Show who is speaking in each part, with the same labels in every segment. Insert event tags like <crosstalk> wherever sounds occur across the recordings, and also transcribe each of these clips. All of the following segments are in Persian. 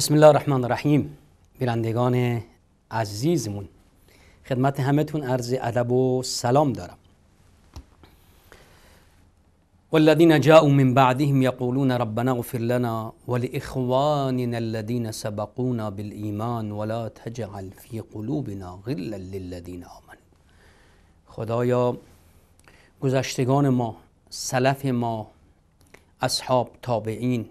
Speaker 1: بسم الله الرحمن الرحیم بینندگان عزیزمون خدمت همتون عرض ادب و سلام دارم والذین جاءوا من بعدهم یقولون ربنا اغفر لنا ولاخواننا الذين سبقونا بالإيمان ولا تجعل في قلوبنا غلا للذین آمنوا خدایا گذشتگان ما سلف ما اصحاب تابعین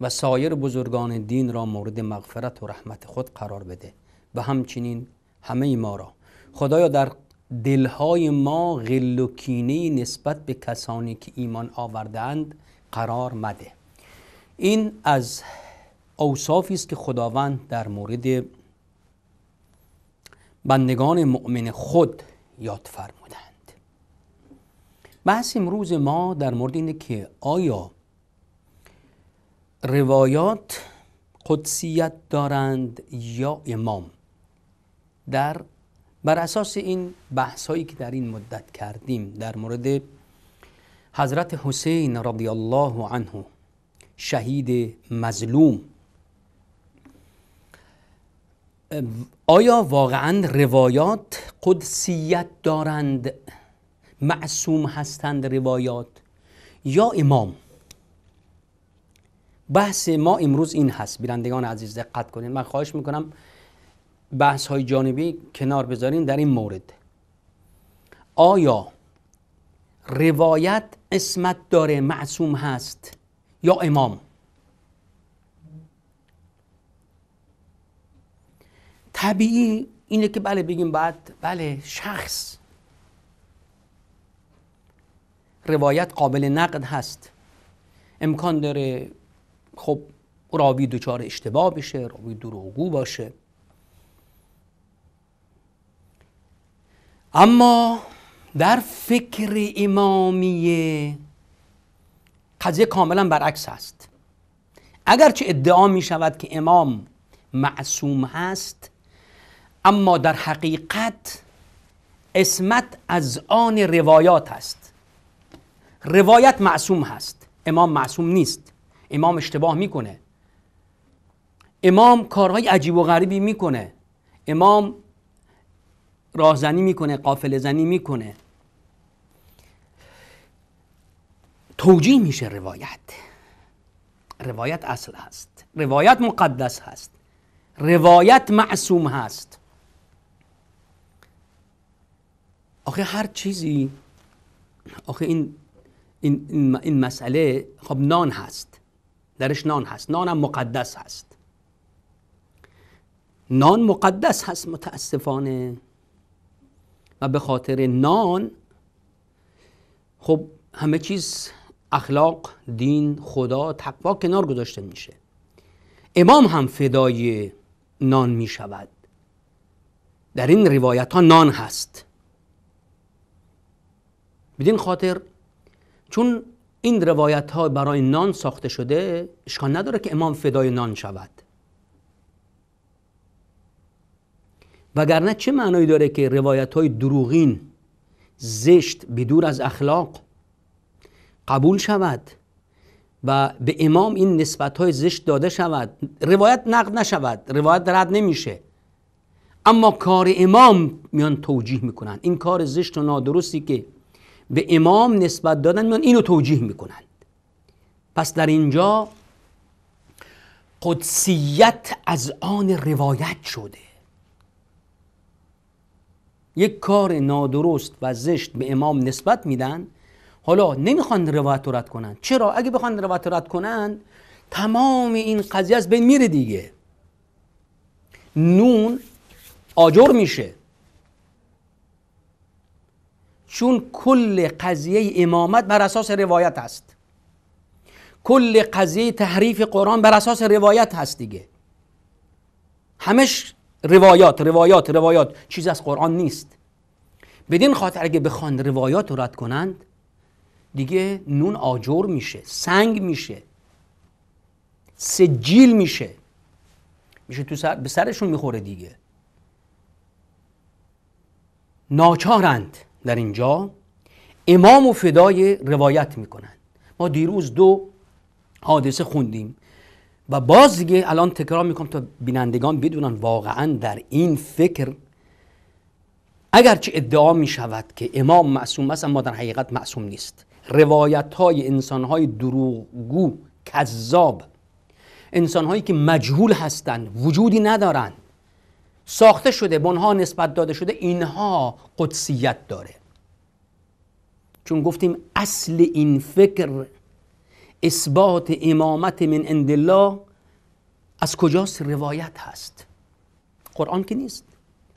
Speaker 1: و سایر بزرگان دین را مورد مغفرت و رحمت خود قرار بده و همچنین همه ما را خدایا در دلهای ما غل و کینه نسبت به کسانی که ایمان آوردند قرار مده این از اوصافی است که خداوند در مورد بندگان مؤمن خود یاد فرمودند بحث امروز ما در مورد اینه که آیا روایات قدسیت دارند یا امام در بر اساس این بحث هایی که در این مدت کردیم در مورد حضرت حسین رضی الله عنه شهید مظلوم آیا واقعا روایات قدسیت دارند معصوم هستند روایات یا امام بحث ما امروز این هست بینندگان عزیز دقت کنید. من خواهش میکنم بحث های جانبی کنار بذارین در این مورد آیا روایت اسمت داره معصوم هست یا امام طبیعی اینه که بله بگیم بعد بله شخص روایت قابل نقد هست امکان داره خب راوی دچار اشتباه بشه راوی دروغگو باشه اما در فکر امامیه قضیه کاملا برعکس هست اگرچه ادعا می شود که امام معصوم هست اما در حقیقت اسمت از آن روایات هست روایت معصوم هست امام معصوم نیست امام اشتباه میکنه امام کارهای عجیب و غریبی میکنه امام راهزنی میکنه قافل زنی میکنه توجیه میشه روایت روایت اصل هست روایت مقدس هست روایت معصوم هست آخه هر چیزی آخه این این, این, مسئله خب نان هست درش نان هست نان هم مقدس هست نان مقدس هست متاسفانه و به خاطر نان خب همه چیز اخلاق دین خدا تقوا کنار گذاشته میشه امام هم فدای نان می شود در این روایت ها نان هست بدین خاطر چون این روایت ها برای نان ساخته شده اشکال نداره که امام فدای نان شود وگرنه چه معنایی داره که روایت های دروغین زشت بدور از اخلاق قبول شود و به امام این نسبت های زشت داده شود روایت نقد نشود روایت رد نمیشه اما کار امام میان توجیه میکنن این کار زشت و نادرستی که به امام نسبت دادن من اینو توجیه میکنند پس در اینجا قدسیت از آن روایت شده یک کار نادرست و زشت به امام نسبت میدن حالا نمیخوان روایت رد کنن چرا اگه بخوان روایت رد کنن تمام این قضیه از بین میره دیگه نون آجر میشه چون کل قضیه امامت بر اساس روایت است کل قضیه تحریف قرآن بر اساس روایت هست دیگه همش روایات روایات روایات چیز از قرآن نیست بدین خاطر اگه بخوان روایات رو رد کنند دیگه نون آجر میشه سنگ میشه سجیل میشه میشه تو سر به سرشون میخوره دیگه ناچارند در اینجا امام و فدای روایت میکنند ما دیروز دو حادثه خوندیم و باز دیگه الان تکرار میکنم تا بینندگان بدونن واقعا در این فکر اگرچه ادعا می شود که امام معصوم است اما در حقیقت معصوم نیست روایت های انسان های دروغگو کذاب انسان هایی که مجهول هستند وجودی ندارند ساخته شده به اونها نسبت داده شده اینها قدسیت داره چون گفتیم اصل این فکر اثبات امامت من عند از کجاست روایت هست قرآن که نیست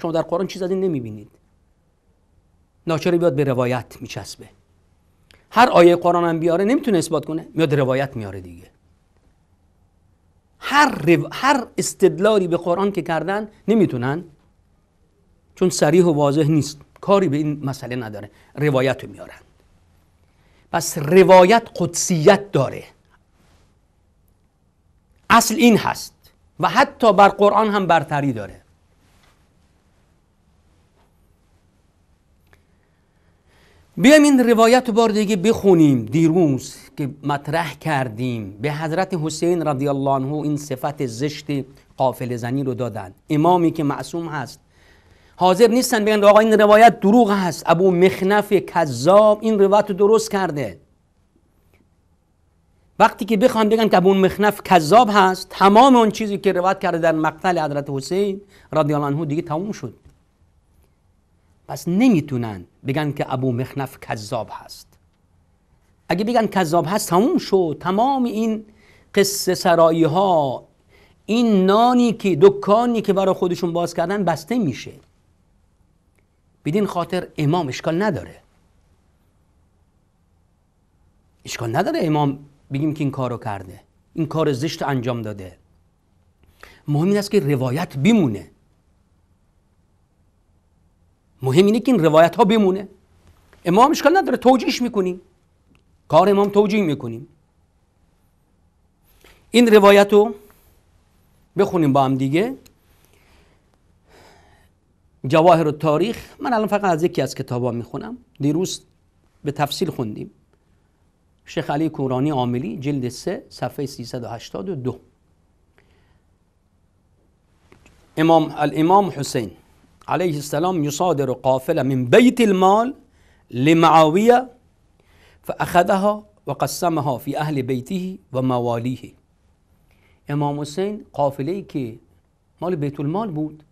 Speaker 1: شما در قرآن چیز از این نمیبینید ناچاری بیاد به روایت میچسبه هر آیه قرآن هم بیاره نمیتونه اثبات کنه میاد روایت میاره دیگه هر, هر استدلالی به قرآن که کردن نمیتونن چون سریح و واضح نیست کاری به این مسئله نداره روایت رو میارن پس روایت قدسیت داره اصل این هست و حتی بر قرآن هم برتری داره بیایم این روایت بار دیگه بخونیم دیروز که مطرح کردیم به حضرت حسین رضی الله عنه این صفت زشت قافل زنی رو دادن امامی که معصوم هست حاضر نیستن بگن آقا این روایت دروغ هست ابو مخنف کذاب این روایت رو درست کرده وقتی که بخوان بگن که ابو مخنف کذاب هست تمام اون چیزی که روایت کرده در مقتل حضرت حسین رضی الله عنه دیگه تموم شد پس نمیتونن بگن که ابو مخنف کذاب هست اگه بگن کذاب هست تموم شد تمام این قصه سرایی ها این نانی که دکانی که برای خودشون باز کردن بسته میشه بدین خاطر امام اشکال نداره اشکال نداره امام بگیم که این کارو کرده این کار زشت انجام داده مهم این است که روایت بمونه مهم اینه که این روایت ها بمونه امام اشکال نداره توجیش میکنیم کار امام توجیه میکنیم این روایت رو بخونیم با هم دیگه جواهر و تاریخ من الان فقط از یکی از کتاب ها میخونم دیروز به تفصیل خوندیم شیخ علی کورانی عاملی جلد 3 صفحه 382 امام الامام حسین علیه السلام یصادر قافله من بیت المال لمعاویه فاخذها وقسمها فی اهل بیته و امام حسین قافله ای که مال بیت المال بود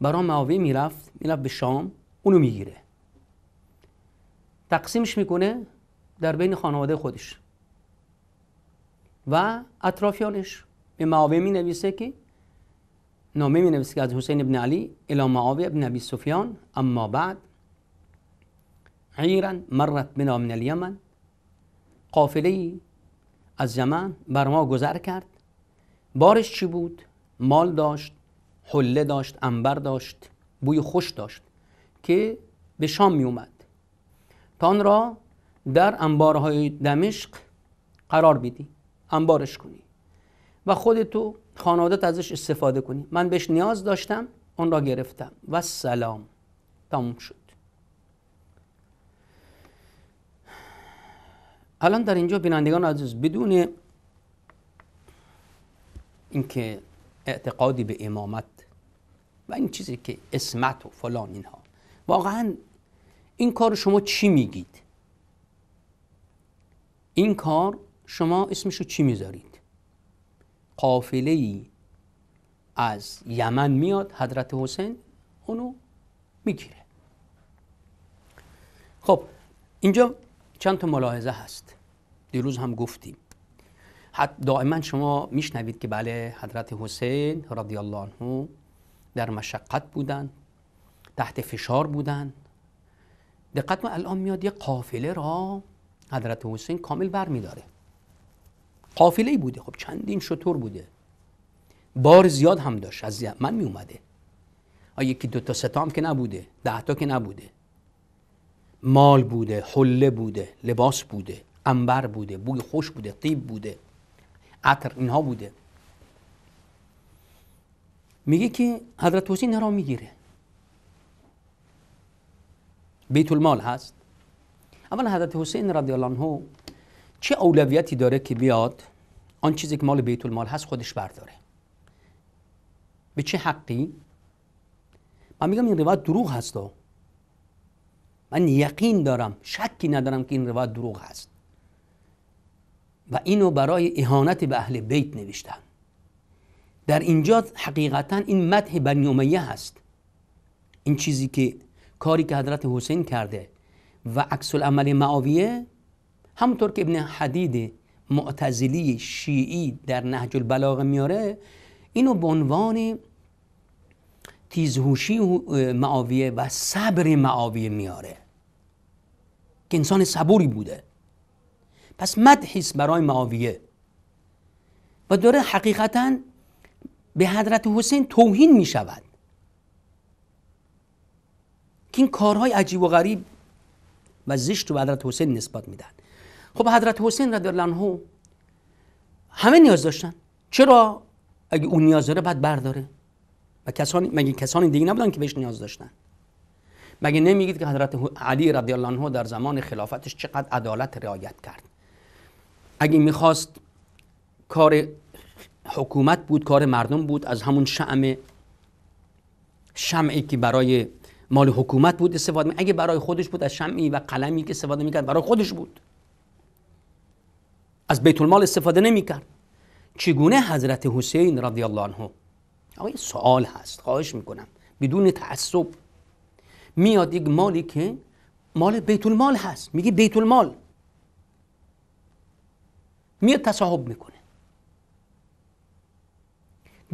Speaker 1: برای معاویه میرفت میرفت به شام اونو میگیره تقسیمش میکنه در بین خانواده خودش و اطرافیانش به معاویه می نویسه که نامه می نویسه که از حسین ابن علی الی معاویه ابن ابی سفیان اما بعد عیرا مرت بنا من الیمن قافله ای از یمن بر ما گذر کرد بارش چی بود؟ مال داشت حله داشت انبر داشت بوی خوش داشت که به شام می اومد تا آن را در انبارهای دمشق قرار بیدی انبارش کنی و خودتو خانوادت ازش استفاده کنی من بهش نیاز داشتم اون را گرفتم و سلام تموم شد الان در اینجا بینندگان عزیز بدون اینکه اعتقادی به امامت و این چیزی که اسمت و فلان اینها واقعا این کار شما چی میگید این کار شما اسمشو چی میذارید قافله ای از یمن میاد حضرت حسین اونو میگیره خب اینجا چند تا ملاحظه هست دیروز هم گفتیم دائما شما میشنوید که بله حضرت حسین رضی الله عنه در مشقت بودن تحت فشار بودن دقت ما الان میاد یه قافله را حضرت حسین کامل بر میداره قافله بوده خب چندین شطور بوده بار زیاد هم داشت از من میومده اومده یکی دو تا ستا هم که نبوده ده تا که نبوده مال بوده حله بوده لباس بوده انبر بوده بوی خوش بوده طیب بوده عطر اینها بوده میگه که حضرت حسین را میگیره بیت المال هست اولا حضرت حسین رضی الله عنه چه اولویتی داره که بیاد آن چیزی که مال بیت المال هست خودش برداره به چه حقی من میگم این روایت دروغ هست من یقین دارم شکی ندارم که این روایت دروغ هست و اینو برای اهانت به اهل بیت نوشتن در اینجا حقیقتا این مدح بنی امیه هست این چیزی که کاری که حضرت حسین کرده و عکس العمل معاویه همونطور که ابن حدید معتزلی شیعی در نهج البلاغه میاره اینو به عنوان تیزهوشی معاویه و صبر معاویه میاره که انسان صبوری بوده پس مدحی برای معاویه و داره حقیقتا به حضرت حسین توهین می شود که این کارهای عجیب و غریب و زشت رو به حضرت حسین نسبت میدن خب حضرت حسین رضی الله عنه همه نیاز داشتن چرا اگه اون نیاز داره بعد برداره و کسانی مگه کسانی دیگه نبودن که بهش نیاز داشتن مگه نمیگید که حضرت علی رضی الله عنه در زمان خلافتش چقدر عدالت رعایت کرد اگه میخواست کار حکومت بود کار مردم بود از همون شعم شمعی که برای مال حکومت بود استفاده می اگه برای خودش بود از شمعی و قلمی که استفاده میکرد برای خودش بود از بیت المال استفاده نمیکرد چگونه حضرت حسین رضی الله عنه آقا سوال هست خواهش میکنم بدون تعصب میاد یک مالی که مال بیت المال هست میگه بیت المال میاد تصاحب میکنه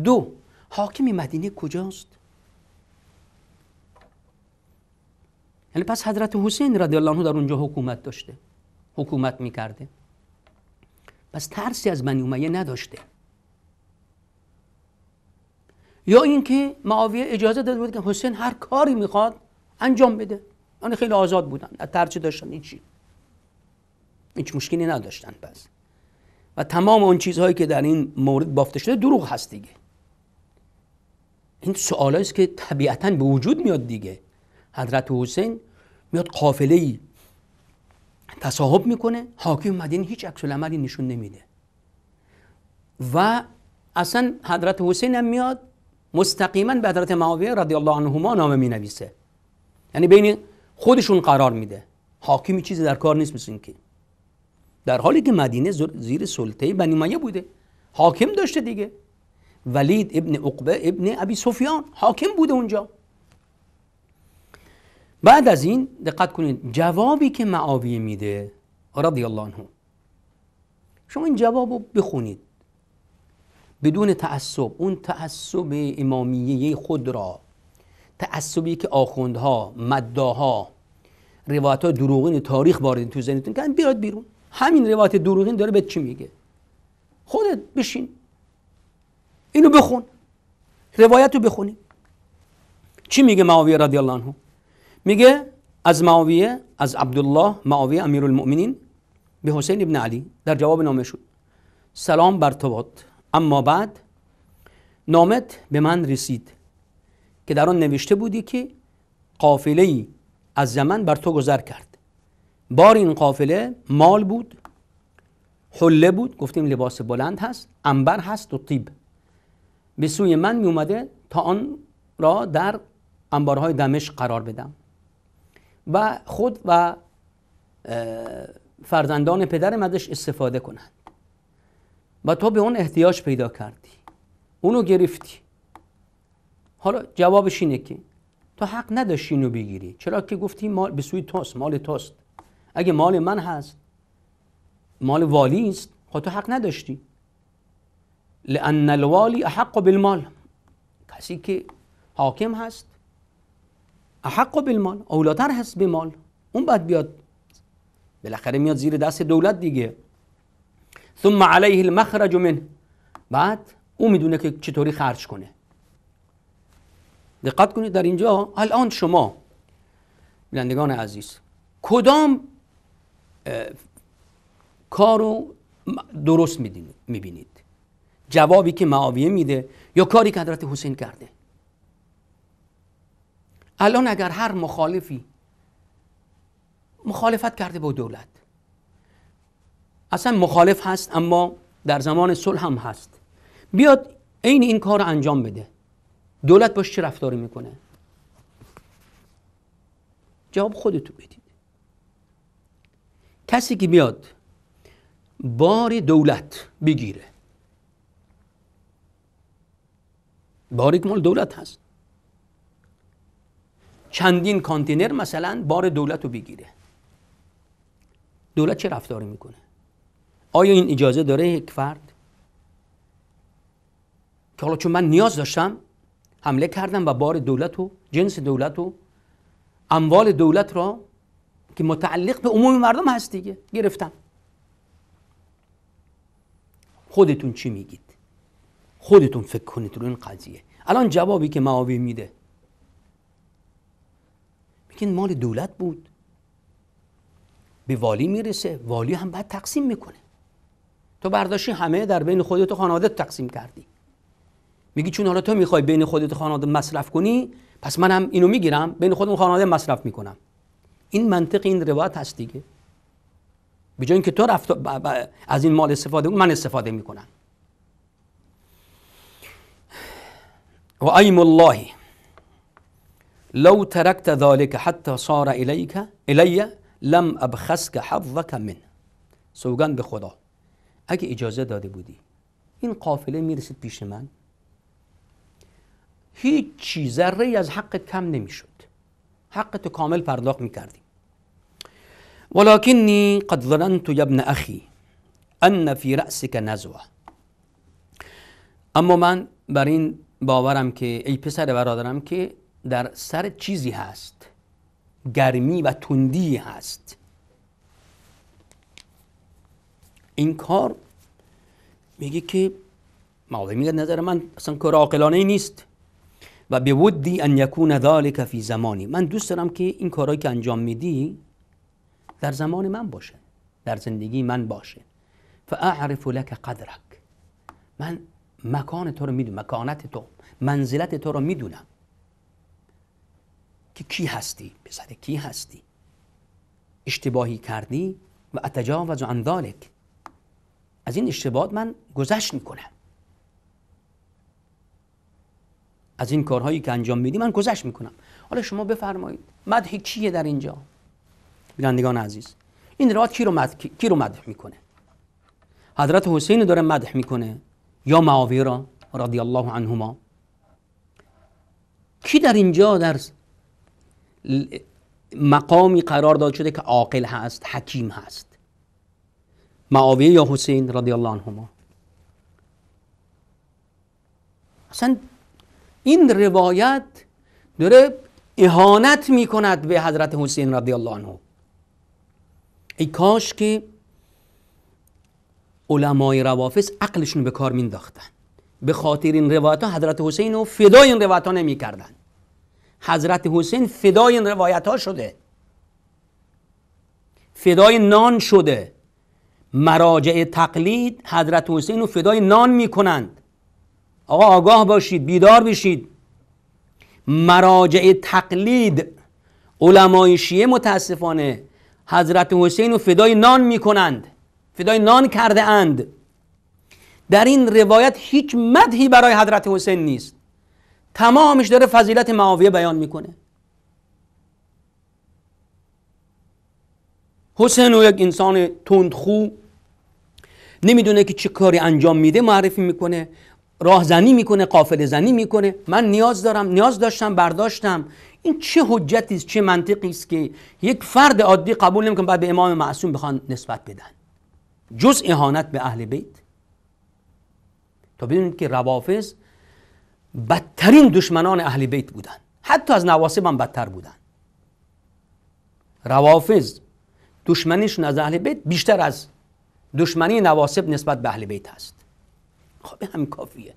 Speaker 1: دو حاکم مدینه کجاست یعنی پس حضرت حسین رضی الله عنه در اونجا حکومت داشته حکومت میکرده پس ترسی از بنی امیه نداشته یا اینکه معاویه اجازه داده بود که حسین هر کاری میخواد انجام بده آن یعنی خیلی آزاد بودن از ترجیح داشتن این هیچ مشکلی نداشتن پس و تمام اون چیزهایی که در این مورد بافته شده دروغ هست دیگه این سوالایی است که طبیعتا به وجود میاد دیگه حضرت حسین میاد قافله ای تصاحب میکنه حاکم مدین یعنی هیچ عکس عملی نشون نمیده و اصلا حضرت حسین هم میاد مستقیما به حضرت معاویه رضی الله عنهما نامه مینویسه یعنی بین خودشون قرار میده حاکمی چیزی در کار نیست مثل که در حالی که مدینه زیر سلطه بنی امیه بوده حاکم داشته دیگه ولید ابن عقبه ابن ابی سفیان حاکم بوده اونجا بعد از این دقت کنید جوابی که معاویه میده رضی الله عنه شما این جواب رو بخونید بدون تعصب اون تعصب امامیه خود را تعصبی که آخوندها مداها روایت ها دروغین تاریخ وارد تو زنیتون کردن بیاد بیرون همین روایت دروغین داره به چی میگه خودت بشین اینو بخون روایت رو بخونی چی میگه معاویه رضی الله عنه میگه از معاویه از عبدالله معاویه امیر المؤمنین به حسین ابن علی در جواب نامه شد سلام بر تو باد اما بعد نامت به من رسید که در آن نوشته بودی که قافله ای از زمان بر تو گذر کرد بار این قافله مال بود حله بود گفتیم لباس بلند هست انبر هست و طیب به سوی من می اومده تا آن را در انبارهای دمشق قرار بدم و خود و فرزندان پدرم ازش استفاده کنند و تو به اون احتیاج پیدا کردی اونو گرفتی حالا جوابش اینه که تو حق نداشتی اینو بگیری چرا که گفتی مال به سوی توست مال توست اگه مال من هست مال والی است خب تو حق نداشتی لان الوالی احق بالمال کسی که حاکم هست احق بالمال اولاتر هست به مال اون بعد بیاد بالاخره میاد زیر دست دولت دیگه ثم علیه المخرج منه بعد او میدونه که چطوری خرج کنه دقت کنید در اینجا الان شما بینندگان عزیز کدام کار رو درست میبینید جوابی که معاویه میده یا کاری که حضرت حسین کرده الان اگر هر مخالفی مخالفت کرده با دولت اصلا مخالف هست اما در زمان صلح هم هست بیاد عین این کار رو انجام بده دولت باش چه رفتاری میکنه جواب خودتو بدید کسی که بیاد بار دولت بگیره باری که مال دولت هست چندین کانتینر مثلا بار دولت رو بگیره دولت چه رفتاری میکنه آیا این اجازه داره یک فرد که حالا چون من نیاز داشتم حمله کردم و بار دولت و جنس دولت و اموال دولت را که متعلق به عموم مردم هست دیگه گرفتم خودتون چی میگید خودتون فکر کنید رو این قضیه الان جوابی که معاوی میده میگن مال دولت بود به والی میرسه والی هم بعد تقسیم میکنه تو برداشتی همه در بین خودت و خانواده تقسیم کردی میگی چون حالا تو میخوای بین خودت و خانواده مصرف کنی پس منم اینو میگیرم بین خودم و خانواده مصرف میکنم این منطق این روایت هست دیگه به اینکه تو رفت از این مال استفاده من استفاده میکنم و ایم الله لو ترکت ذلک حتی صار الیک الی لم ابخسک حظک من سوگند به خدا اگه اجازه داده بودی این قافله میرسید پیش من هیچ چیز ذره از حق کم نمیشد حق تو کامل پرداخت میکردیم ولکنی قد ظننت ابن اخی ان فی راسک نزوه اما من بر این باورم که ای پسر برادرم که در سر چیزی هست گرمی و تندی هست این کار میگه که مواده میگه نظر من اصلا کار عاقلانه نیست و به ودی ان یکون ذالک فی زمانی من دوست دارم که این کارهایی که انجام میدی در زمان من باشه در زندگی من باشه فاعرف لک قدرک من مکان تو رو میدونم مکانت تو منزلت تو رو میدونم که کی هستی پسر کی هستی اشتباهی کردی و اتجاوز عن اندالک از این اشتباهات من گذشت میکنم از این کارهایی که انجام میدی من گذشت میکنم حالا شما بفرمایید مدح کیه در اینجا بینندگان عزیز این روایت کی رو مدح, کی رو مدح میکنه حضرت حسین داره مدح میکنه یا معاویه را رضی الله عنهما کی در اینجا در مقامی قرار داد شده که عاقل هست حکیم هست معاویه یا حسین رضی الله عنهما اصلا این روایت داره اهانت می کند به حضرت حسین رضی الله عنه ای کاش که علمای روافظ عقلشون به کار مینداختن به خاطر این روایت ها حضرت حسین رو فدای این روایت ها نمی کردن. حضرت حسین فدای این روایت ها شده فدای نان شده مراجع تقلید حضرت حسین رو فدای نان میکنن آقا آگاه باشید بیدار بشید مراجع تقلید علمای شیعه متاسفانه حضرت حسین و فدای نان میکنند فدای نان کرده اند در این روایت هیچ مدهی برای حضرت حسین نیست تمامش داره فضیلت معاویه بیان میکنه حسین و یک انسان تندخو نمیدونه که چه کاری انجام میده معرفی میکنه زنی میکنه قافل زنی میکنه من نیاز دارم نیاز داشتم برداشتم این چه حجتی چه منطقی است که یک فرد عادی قبول نمیکنه بعد به امام معصوم بخوان نسبت بدن جز اهانت به اهل بیت تا ببینید که روافظ بدترین دشمنان اهل بیت بودن حتی از نواسب هم بدتر بودن روافظ دشمنیشون از اهل بیت بیشتر از دشمنی نواسب نسبت به اهل بیت هست خب همین کافیه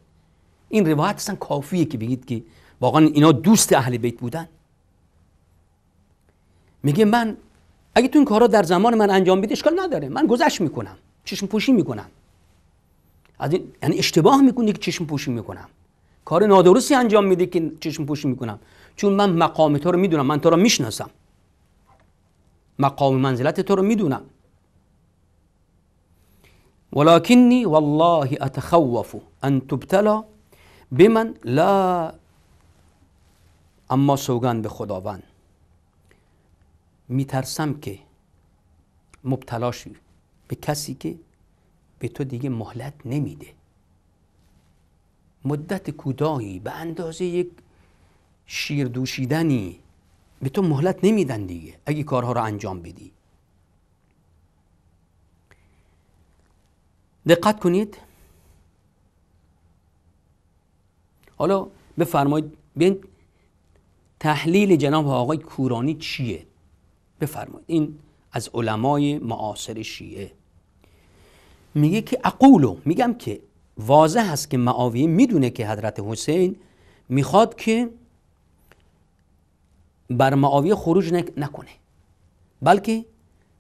Speaker 1: این روایت اصلا کافیه که بگید که واقعا اینا دوست اهل بیت بودن میگه من اگه تو این کارا در زمان من انجام بیده اشکال نداره من گذشت میکنم چشم پوشی میکنم از این یعنی اشتباه میکنه که چشم پوشی میکنم کار نادرستی انجام میده که چشم پوشی میکنم چون من مقام تو رو میدونم من تو رو میشناسم مقام منزلت تو رو میدونم ولکنی والله اتخوف ان تبتلی بمن لا اما سوگن به خداوند میترسم که مبتلا شی به کسی که به تو دیگه مهلت نمیده مدت کوتاهی به اندازه یک شیر دوشیدنی به تو مهلت نمیدن دیگه اگه کارها رو انجام بدی دقت کنید حالا بفرمایید بین تحلیل جناب آقای کورانی چیه بفرمایید این از علمای معاصر شیعه میگه که اقولو میگم که واضح هست که معاویه میدونه که حضرت حسین میخواد که بر معاویه خروج نکنه بلکه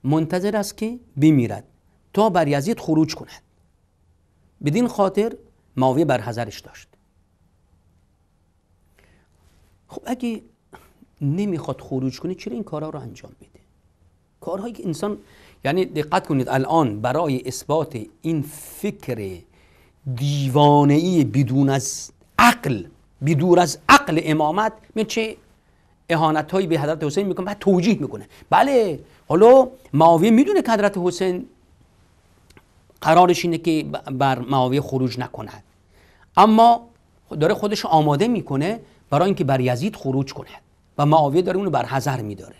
Speaker 1: منتظر است که بمیرد تا بر یزید خروج کند بدین خاطر ماویه بر حذرش داشت خب اگه نمیخواد خروج کنه چرا این کارها رو انجام میده کارهایی که انسان یعنی دقت کنید الان برای اثبات این فکر ای بدون از عقل بدور از عقل امامت می چه اهانت هایی به حضرت حسین میکنه بعد توجیه میکنه بله حالا معاویه میدونه که حضرت حسین قرارش اینه که بر معاویه خروج نکند اما داره خودش آماده میکنه برای اینکه بر یزید خروج کنه و معاویه داره اونو بر حذر میداره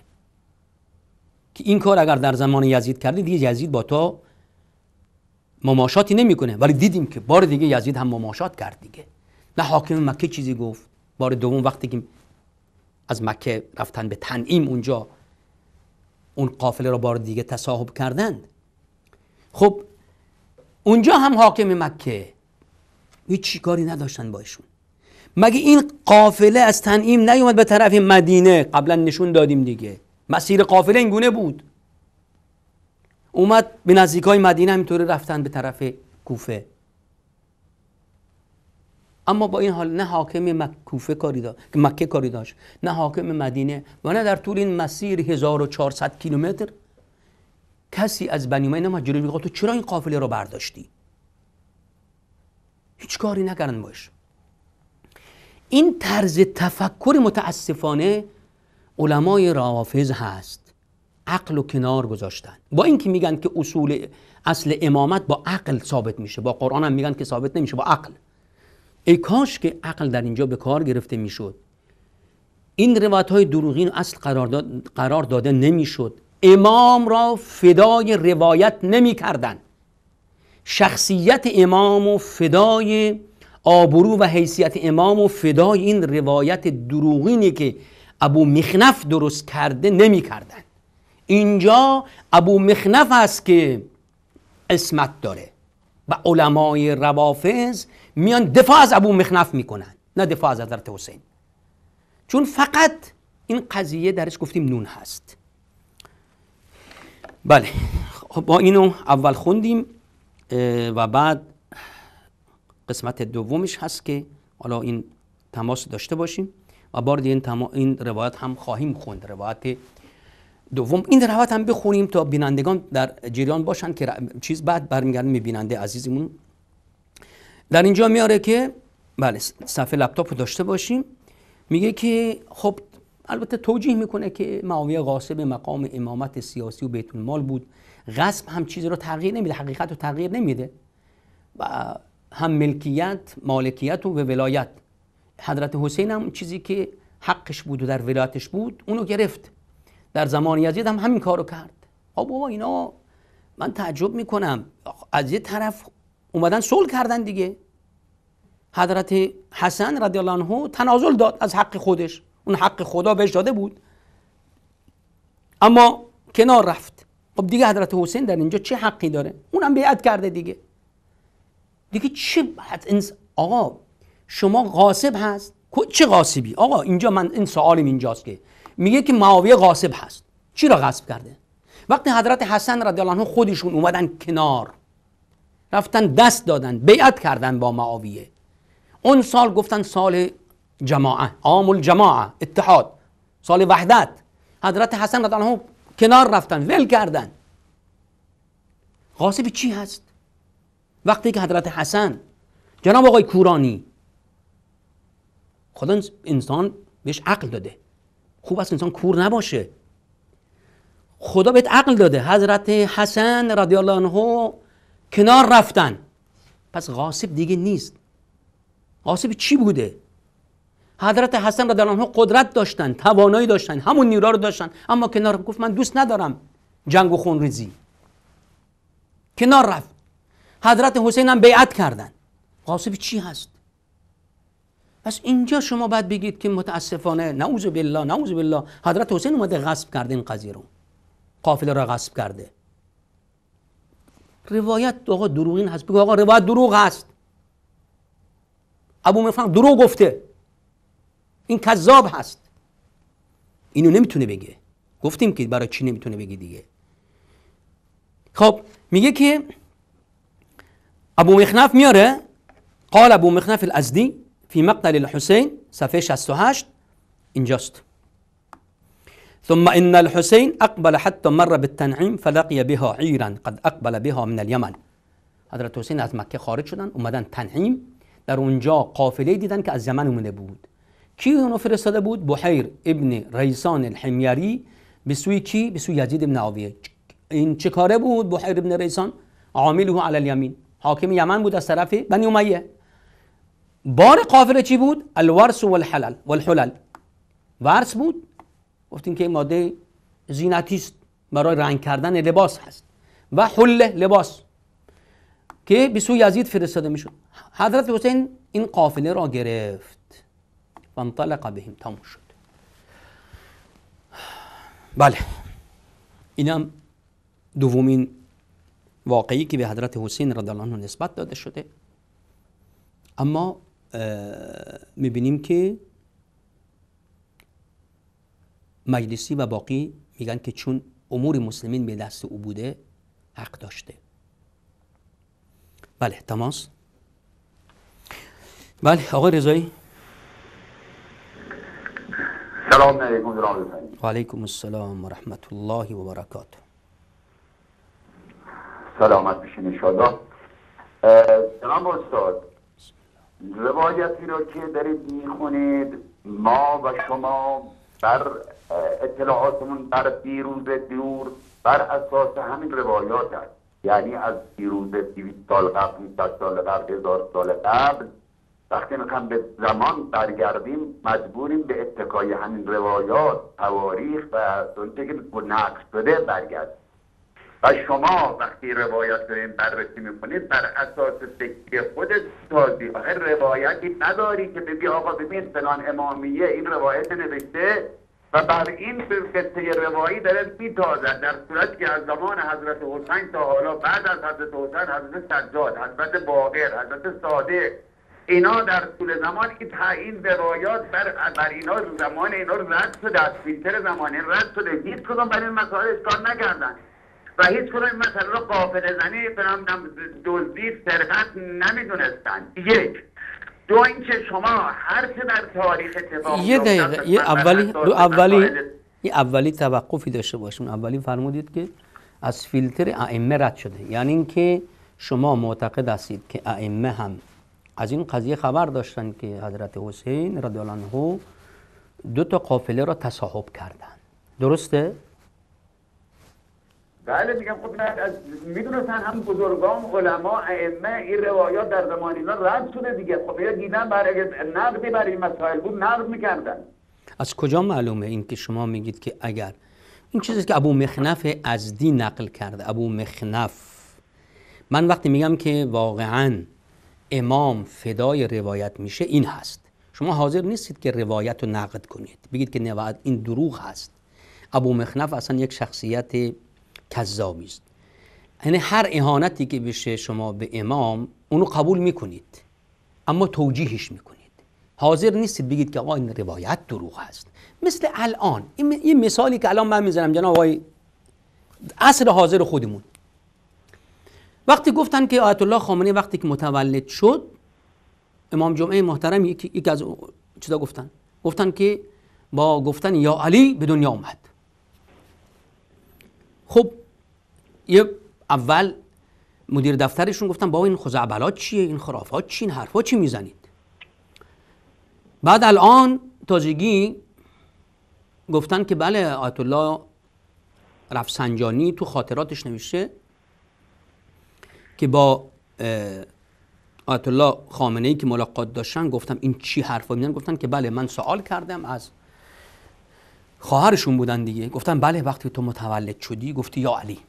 Speaker 1: که این کار اگر در زمان یزید کردی دیگه یزید با تو مماشاتی نمیکنه ولی دیدیم که بار دیگه یزید هم مماشات کرد دیگه نه حاکم مکه چیزی گفت بار دوم وقتی که از مکه رفتن به تنعیم اونجا اون قافله رو بار دیگه تصاحب کردند خب اونجا هم حاکم مکه هیچ کاری نداشتن با ایشون مگه این قافله از تنعیم نیومد به طرف مدینه قبلا نشون دادیم دیگه مسیر قافله اینگونه بود اومد به نزدیک مدینه همینطوره رفتن به طرف کوفه اما با این حال نه حاکم مکوفه کاری داشت مکه کاری داشت نه حاکم مدینه و نه در طول این مسیر 1400 کیلومتر کسی از بنی امیه نمد تو چرا این قافله رو برداشتی هیچ کاری نکردن باش این طرز تفکر متاسفانه علمای روافض هست عقل و کنار گذاشتن با اینکه میگن که اصول اصل امامت با عقل ثابت میشه با قرآن هم میگن که ثابت نمیشه با عقل ای کاش که عقل در اینجا به کار گرفته میشد این روایت های دروغین اصل قرار, قرار داده نمیشد امام را فدای روایت نمی کردن. شخصیت امام و فدای آبرو و حیثیت امام و فدای این روایت دروغینی که ابو مخنف درست کرده نمی کردن. اینجا ابو مخنف است که اسمت داره و علمای روافظ میان دفاع از ابو مخنف میکنن نه دفاع از حضرت حسین چون فقط این قضیه درش گفتیم نون هست بله خب ما اینو اول خوندیم و بعد قسمت دومش هست که حالا این تماس داشته باشیم و بار این, تما... این روایت هم خواهیم خوند روایت دوم این روایت هم بخونیم تا بینندگان در جریان باشن که چیز بعد برمیگردیم به بیننده عزیزمون در اینجا میاره که بله صفحه لپتاپ رو داشته باشیم میگه که خب البته توجیه میکنه که معاویه قاسب مقام امامت سیاسی و بیت المال بود غصب هم چیزی رو تغییر نمیده حقیقت رو تغییر نمیده و هم ملکیت مالکیت و ولایت حضرت حسین هم چیزی که حقش بود و در ولایتش بود اونو گرفت در زمان یزید هم همین کارو کرد آب بابا اینا من تعجب میکنم از یه طرف اومدن صلح کردن دیگه حضرت حسن رضی الله عنه تنازل داد از حق خودش اون حق خدا بهش داده بود اما کنار رفت خب دیگه حضرت حسین در اینجا چه حقی داره اونم بیعت کرده دیگه دیگه چه آقا شما غاصب هست چه غاصبی آقا اینجا من این سوالم اینجاست که میگه که معاویه غاصب هست چی را غصب کرده وقتی حضرت حسن رضی الله عنه خودشون اومدن کنار رفتن دست دادن بیعت کردن با معاویه اون سال گفتن سال جماعه عام الجماعه اتحاد سال وحدت حضرت حسن رضی الله کنار رفتن ول کردن غاصب چی هست وقتی که حضرت حسن جناب آقای کورانی خدا انسان بهش عقل داده خوب است انسان کور نباشه خدا بهت عقل داده حضرت حسن رضی الله عنه کنار رفتن پس غاصب دیگه نیست غاصب چی بوده حضرت حسن در آنها قدرت داشتن توانایی داشتن همون نیرا رو داشتن اما کنار گفت من دوست ندارم جنگ و خونریزی کنار رفت حضرت حسین هم بیعت کردن قاسب چی هست پس اینجا شما باید بگید که متاسفانه نعوذ بالله نعوذ بالله حضرت حسین اومده غصب کرده این قضیه رو قافله را غصب کرده روایت آقا دروغین هست بگو آقا روایت دروغ هست ابو دروغ گفته این کذاب هست اینو نمیتونه بگه گفتیم که برای چی نمیتونه بگه دیگه خب میگه که ابو مخنف میاره قال ابو مخنف الازدی فی مقتل الحسین صفحه 68 اینجاست ثم ان الحسین اقبل حتی مر بالتنعیم فلقی بها عیرا قد اقبل بها من الیمن حضرت حسین از مکه خارج شدن اومدن تنعیم در اونجا قافله دیدن که از یمن اومده بود کی اونو فرستاده بود بحیر ابن ریسان الحمیری به سوی کی به سوی یزید ابن عاویه این چه کاره بود بحیر ابن ریسان عامله علی الیمین حاکم یمن بود از طرف بنی امیه بار قافله چی بود الورس والحلل والحلل ورس بود گفتیم که ماده زینتی است برای رنگ کردن لباس هست و حله لباس که به سوی یزید فرستاده میشد حضرت حسین این قافله را گرفت فانطلق انطلق بهم تموم شد بله اینم دومین واقعی که به حضرت حسین رضی الله عنه نسبت داده شده اما میبینیم که مجلسی و باقی میگن که چون امور مسلمین به دست او بوده حق داشته بله تماس بله آقای رضایی سلام علیکم و السلام و رحمت الله و برکات.
Speaker 2: سلامت بشین الله. سلام استاد روایتی رو که دارید میخونید ما و شما بر اطلاعاتمون بر به دور بر اساس همین روایات هست یعنی از به دیویت سال قبل سال قبل هزار سال قبل وقتی میخوام به زمان برگردیم مجبوریم به اتکای همین روایات تواریخ و اونچه که نقش شده برگردیم و شما وقتی روایت رو این بررسی میکنید بر اساس فکری خودت سازی آخر روایتی نداری که بگی آقا ببین فلان امامیه این روایت نوشته و بر این قصه روایی داره میتازد در صورت که از زمان حضرت حسین تا حالا بعد از حضرت حسین حضرت سجاد حضرت باقر حضرت صادق اینا در طول زمان که تعیین رایات بر, بر اینا زمان اینا رد شده از فیلتر زمانی رد شده هیچ کدوم بر این مسائل اشکال نکردن و هیچ کدوم این مسئله رو قافل زنی برام دزدی سرقت نمیدونستن یک دو اینکه شما هر چه در تاریخ اتفاق یه دقیقه اولی دو اولی
Speaker 1: این اولی توقفی داشته باشیم اولی فرمودید که از فیلتر ائمه رد شده یعنی اینکه شما معتقد هستید که ائمه هم از این قضیه خبر داشتن که حضرت حسین رضی الله عنه دو تا قافله را تصاحب کردند درسته
Speaker 2: بله میگم خب از میدونستن هم بزرگان علما ائمه این روایات در زمان اینا رد شده دیگه خب یا دیدن برای نقدی برای این مسائل بود نقد میکردن
Speaker 1: از کجا معلومه این که شما میگید که اگر این چیزی که ابو مخنف از دی نقل کرده ابو مخنف من وقتی میگم که واقعا امام فدای روایت میشه این هست شما حاضر نیستید که روایت رو نقد کنید بگید که نوعد این دروغ هست ابو مخنف اصلا یک شخصیت کذابی است یعنی هر اهانتی که بشه شما به امام اونو قبول میکنید اما توجیهش میکنید حاضر نیستید بگید که آقا این روایت دروغ هست مثل الان این مثالی که الان من میزنم جناب آقای اصل حاضر خودمون وقتی گفتن که آیت الله خامنه وقتی که متولد شد امام جمعه محترم یکی از چیزا گفتن گفتن که با گفتن یا علی به دنیا اومد خب یه اول مدیر دفترشون گفتن با این خزعبلات چیه این خرافات چیه؟ این حرفا چی میزنید بعد الان تازگی گفتن که بله آیت الله رفسنجانی تو خاطراتش نوشته که با آیت الله خامنه ای که ملاقات داشتن گفتم این چی حرفا میدن گفتن که بله من سوال کردم از خواهرشون بودن دیگه گفتن بله وقتی تو متولد شدی گفتی یا علی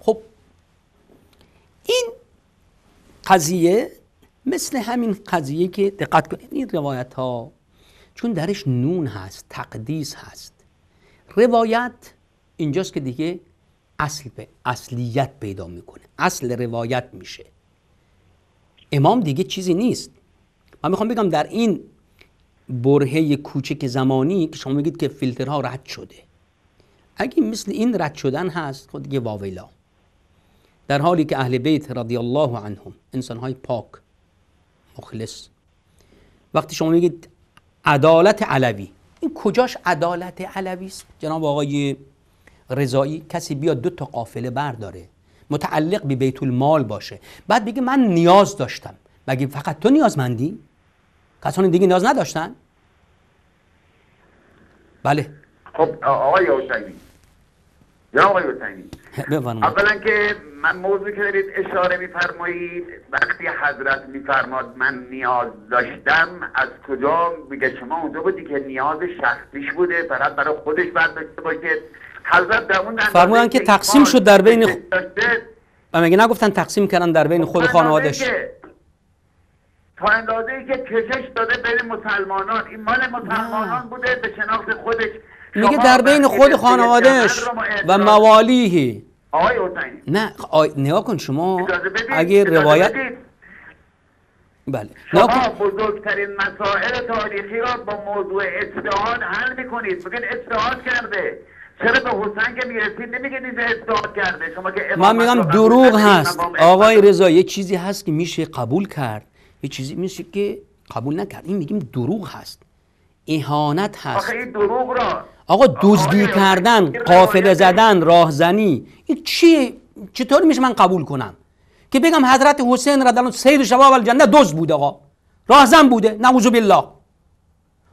Speaker 1: خب این قضیه مثل همین قضیه که دقت کنید این روایت ها چون درش نون هست تقدیس هست روایت اینجاست که دیگه اصل به اصلیت پیدا میکنه اصل روایت میشه امام دیگه چیزی نیست من میخوام بگم در این برهه کوچک زمانی که شما میگید که فیلترها رد شده اگه مثل این رد شدن هست خود خب دیگه واویلا در حالی که اهل بیت رضی الله عنهم انسانهای پاک مخلص وقتی شما میگید عدالت علوی این کجاش عدالت علوی است جناب آقای رضایی کسی بیاد دو تا قافله برداره متعلق به بیت المال باشه بعد بگه من نیاز داشتم مگه فقط تو نیازمندی کسان دیگه نیاز نداشتن بله
Speaker 2: خب آقای حسینی یا آقای حسینی
Speaker 1: <laughs> اولا
Speaker 2: که من موضوع که دارید اشاره میفرمایید وقتی حضرت میفرماد من نیاز داشتم از کجا میگه شما اونجا بودی که نیاز شخصیش بوده فقط برای خودش برداشته باشه حضرت در اون
Speaker 1: فرمودن که تقسیم شد در بین خود و مگه نگفتن تقسیم کردن در بین خود خانوادش
Speaker 2: تا اندازه ای که کشش داده بین مسلمانان این مال مسلمانان بوده به شناخت خودش میگه در بین خود خانوادش و موالیه آقای حسین
Speaker 1: نه آی... کن شما اگه روایت بله
Speaker 2: شما بزرگترین مسائل تاریخی را با موضوع استعان حل میکنید بگید استعان کرده چرا حسین که کرده شما که من میگم دروغ هست
Speaker 1: آقای رضا یه چیزی هست که میشه قبول کرد یه چیزی میشه که قبول نکرد این میگیم دروغ هست اهانت هست آخه این دروغ را آقا دزدی کردن قافله زدن راهزنی این چیه چطور میشه من قبول کنم که بگم حضرت حسین را در سید شباب الجنه دزد بود آقا راهزن بوده نعوذ بالله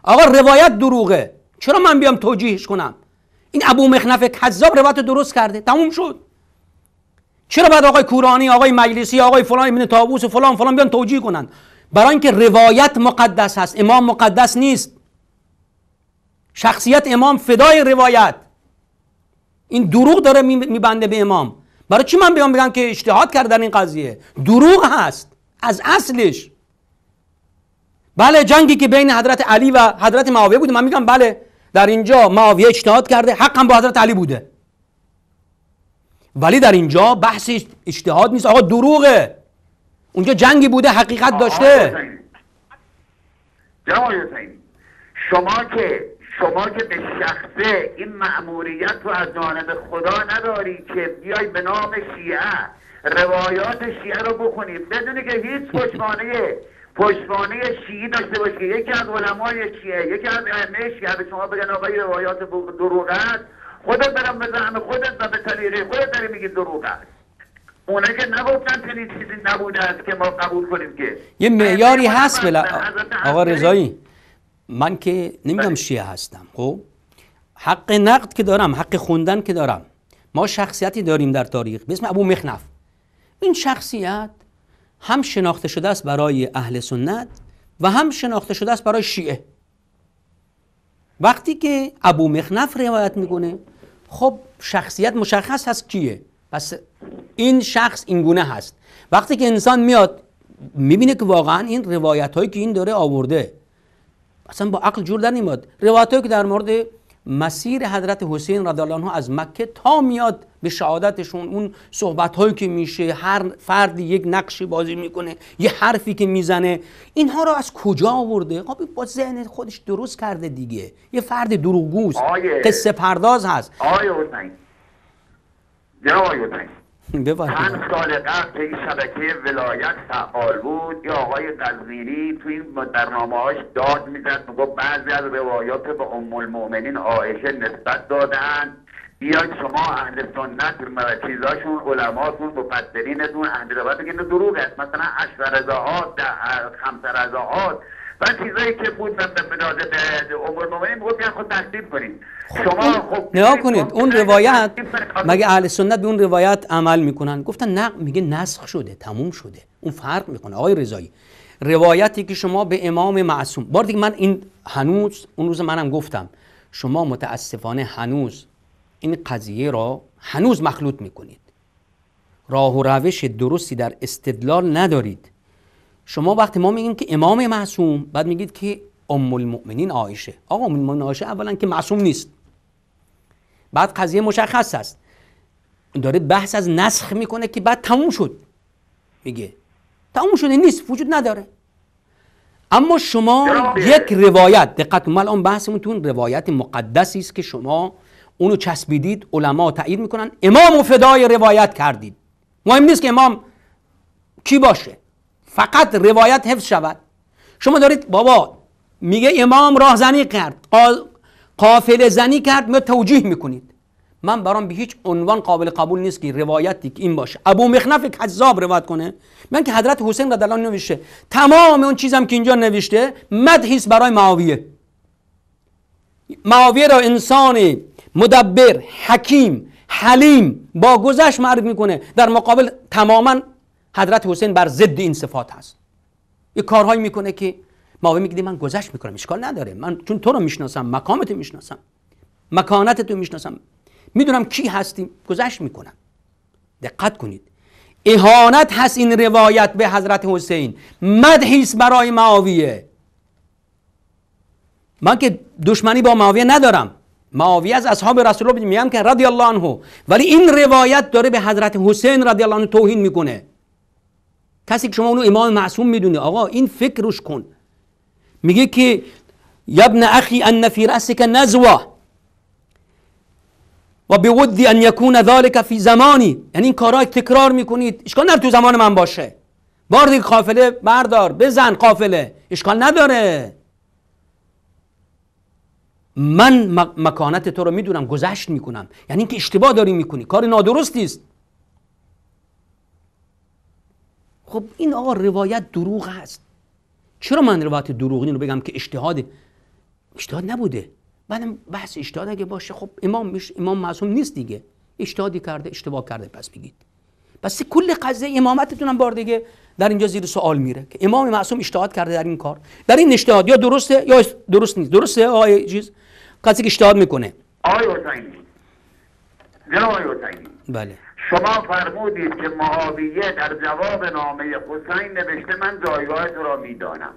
Speaker 1: آقا روایت دروغه چرا من بیام توجیهش کنم این ابو مخنف کذاب روایت درست کرده تموم شد چرا بعد آقای کورانی آقای مجلسی آقای فلان ابن تابوس و فلان فلان بیان توجیه کنن برای اینکه روایت مقدس هست امام مقدس نیست شخصیت امام فدای روایت این دروغ داره میبنده به امام برای چی من بیان بگم که اجتهاد کرده در این قضیه دروغ هست از اصلش بله جنگی که بین حضرت علی و حضرت معاویه بود من میگم بله در اینجا معاویه اجتهاد کرده حق هم با حضرت علی بوده ولی در اینجا بحث اجتهاد نیست آقا دروغه اونجا جنگی بوده حقیقت
Speaker 2: داشته جناب شما که شما که به شخصه این معموریت رو از جانب خدا نداری که بیای به نام شیعه روایات شیعه رو بخونی بدونی که هیچ پشمانه پشتوانه شیعی داشته باشه یکی از علمای شیعه یکی از ائمه شیعه به شما بگن آقای روایات دروغ است خودت برم به خودت و به طریقه خودت داری میگی دروغ است اونا که نگفتن چنین چیزی نبوده است که ما قبول کنیم که
Speaker 1: یه معیاری هست بلا آقا رضایی من که نمیگم بله. شیعه هستم خب حق نقد که دارم حق خوندن که دارم ما شخصیتی داریم در تاریخ به اسم ابو مخنف این شخصیت هم شناخته شده است برای اهل سنت و هم شناخته شده است برای شیعه وقتی که ابو مخنف روایت میکنه خب شخصیت مشخص هست کیه پس این شخص اینگونه هست وقتی که انسان میاد میبینه که واقعا این روایت هایی که این داره آورده اصلا با عقل جور در نمیاد روایت هایی که در مورد مسیر حضرت حسین رضی الله عنه از مکه تا میاد به شهادتشون اون صحبت هایی که میشه هر فرد یک نقشی بازی میکنه یه حرفی که میزنه اینها رو از کجا آورده خب با ذهن خودش درست کرده دیگه یه فرد دروغگوست قصه پرداز هست آیه حسین چند
Speaker 2: سال قبل که این شبکه ولایت فعال بود یا آقای قذیری تو این برنامه هاش داد میزد میگفت بعضی از روایات به ام المومنین عایشه نسبت دادن بیاید شما اهل سنت چیزاشون علماتون پدرینتون اهل روایت که دروغ است مثلا ها در خمس من چیزایی که بود به امور خود تقدیم خب، خب کنید شما خب
Speaker 1: نیا کنید اون روایت مگه اهل سنت به اون روایت عمل میکنن گفتن نه میگه نسخ شده تموم شده اون فرق میکنه آقای رضایی روایتی که شما به امام معصوم بار دیگه من این هنوز اون روز منم گفتم شما متاسفانه هنوز این قضیه را هنوز مخلوط میکنید راه و روش درستی در استدلال ندارید شما وقتی ما میگیم که امام معصوم بعد میگید که ام المؤمنین عایشه آقا ام المؤمنین عایشه اولا که معصوم نیست بعد قضیه مشخص است داره بحث از نسخ میکنه که بعد تموم شد میگه تموم شده نیست وجود نداره اما شما یک روایت دقت ما الان بحثمون تو روایت مقدسی است که شما اونو چسبیدید علما تایید میکنن امام و فدای روایت کردید مهم نیست که امام کی باشه فقط روایت حفظ شود شما دارید بابا میگه امام راهزنی کرد قافل زنی کرد ما توجیه میکنید من برام به هیچ عنوان قابل قبول نیست که روایتی که این باشه ابو مخنف کذاب روایت کنه من که حضرت حسین را دلان نوشته تمام اون چیزم که اینجا نوشته مدحیس برای معاویه معاویه را انسان مدبر حکیم حلیم با گذشت معرف میکنه در مقابل تماما حضرت حسین بر ضد این صفات هست یه کارهایی میکنه که ماوه میگه من گذشت میکنم اشکال نداره من چون تو رو میشناسم مقامت میشناسم مکانت تو میشناسم میدونم کی هستیم گذشت میکنم دقت کنید اهانت هست این روایت به حضرت حسین مدحیس برای معاویه من که دشمنی با معاویه ندارم معاویه از اصحاب رسول الله میگم که رضی الله عنه ولی این روایت داره به حضرت حسین رضی الله عنه توهین میکنه کسی که شما اونو امام معصوم میدونه آقا این فکرش کن میگه که یبن اخی ان فی رأسک نزوه و به ودی ان یکون ذالک فی زمانی یعنی این کارا تکرار میکنید اشکال نداره تو زمان من باشه بار دیگه قافله بردار بزن قافله اشکال نداره من مکانت تو رو میدونم گذشت میکنم یعنی اینکه اشتباه داری میکنی کار نادرستی است خب این آقا روایت دروغ هست چرا من روایت دروغین رو بگم که اجتهاد اجتهاد نبوده بعدم بحث اجتهاد اگه باشه خب امام امام معصوم نیست دیگه اجتهادی کرده اشتباه کرده پس بگید پس کل قضیه امامتتون هم بار دیگه در اینجا زیر سوال میره که امام معصوم اجتهاد کرده در این کار در این اجتهاد یا درسته یا درست نیست درسته آیه چیز کسی که اجتهاد میکنه آیه بله
Speaker 2: شما فرمودید که معاویه در جواب نامه حسین نوشته من جایگاه تو را میدانم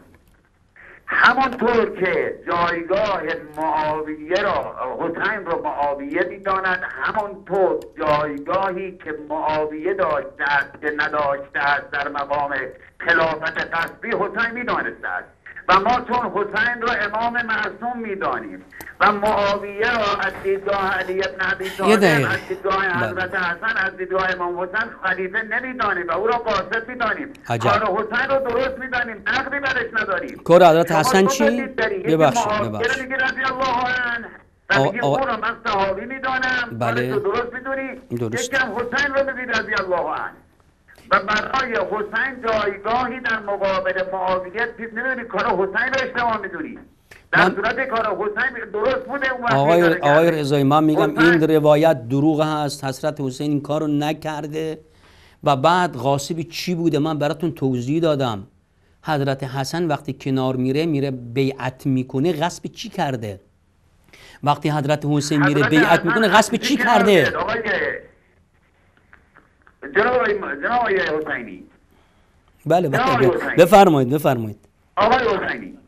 Speaker 2: همانطور که جایگاه معاویه را حسین را معاویه میداند همانطور جایگاهی که معاویه داشته است که نداشته است در مقام خلافت قصبی حسین میدانسته است و ما چون حسین را امام معصوم میدانیم و معاویه را از دیدگاه علی ابن عبی طالب از دیدگاه بله. حضرت حسن از دیدگاه امام حسین خلیفه نمیدانیم و او را قاصد میدانیم کار حسین رو درست میدانیم نقدی برش نداریم کار حضرت حسن چی؟ ببخشید ببخشید آقا من صحابی میدانم بله درست میدونی درست یکم حسین رو میدید رضی الله عنه و برای حسین جایگاهی در مقابل معاویت چیز نمیدونی کار حسین رو اجتماع میدونی در صورت کار حسین درست بوده اون آقای,
Speaker 1: آقای رضای من میگم این روایت دروغ هست حسرت حسین این کارو نکرده و بعد غاصب چی بوده من براتون توضیح دادم حضرت حسن وقتی کنار میره میره بیعت میکنه غصب چی کرده وقتی حضرت حسین میره بیعت میکنه غصب چی کرده
Speaker 2: جناب جناب آقای حسینی
Speaker 1: بله بله بفرمایید بفرمایید
Speaker 2: آقای حسینی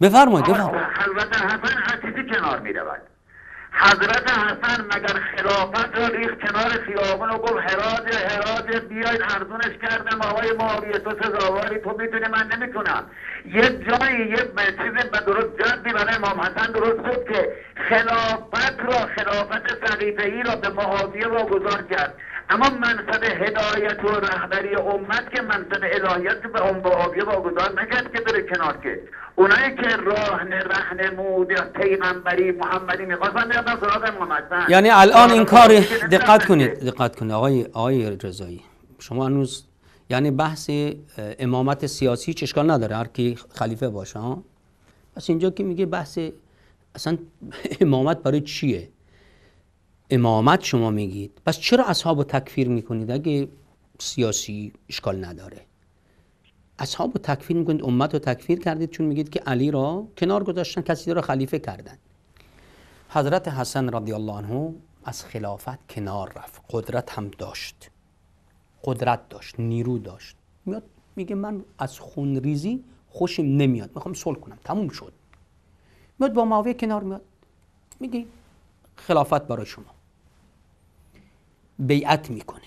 Speaker 1: بفرمایید بفرمایید
Speaker 2: حضرت حسن کنار می رود حضرت حسن مگر خلافت را ریخ کنار خیابون و گفت هراد هراد بیاید ارزونش کردم آقای معاویه تو سزاواری تو میتونه من نمیتونم یه جایی یه چیز به درست جدی برای امام حسن درست شد که خلافت را خلافت صلیفه ای را به معاویه واگذار کرد اما منصب هدایت و رهبری امت که منصب الهیت به اون با آبیه واگذار نکرد که بره کنار که اونایی که راهن رهن مود پیغمبری محمدی میخواستن سراغ یعنی الان این کار دقت
Speaker 1: کنید دقت کنید آقای آقای رضایی شما هنوز یعنی بحث امامت سیاسی چشکال نداره هر کی خلیفه باشه ها پس اینجا که میگه بحث اصلا <laughs> امامت برای چیه امامت شما میگید پس چرا اصحاب رو تکفیر میکنید اگه سیاسی اشکال نداره اصحاب رو تکفیر میکنید امت رو تکفیر کردید چون میگید که علی را کنار گذاشتن کسی را خلیفه کردن حضرت حسن رضی الله عنه از خلافت کنار رفت قدرت هم داشت قدرت داشت نیرو داشت میاد میگه من از خون ریزی خوشم نمیاد میخوام صلح کنم تموم شد میاد با معاویه کنار میاد میگه خلافت برای شما بیعت میکنه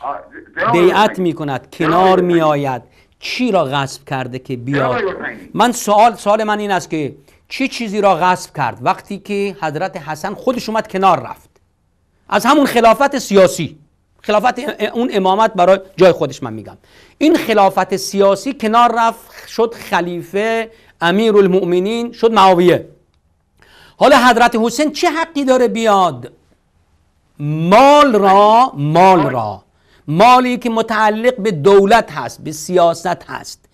Speaker 2: بیعت میکند کنار
Speaker 1: میآید چی را غصب کرده که بیاد من سوال سوال من این است که چی چیزی را غصب کرد وقتی که حضرت حسن خودش اومد کنار رفت از همون خلافت سیاسی خلافت اون امامت برای جای خودش من میگم این خلافت سیاسی کنار رفت شد خلیفه امیر المؤمنین شد معاویه حالا حضرت حسین چه حقی داره بیاد مال را مال را مالی که متعلق به دولت هست به سیاست هست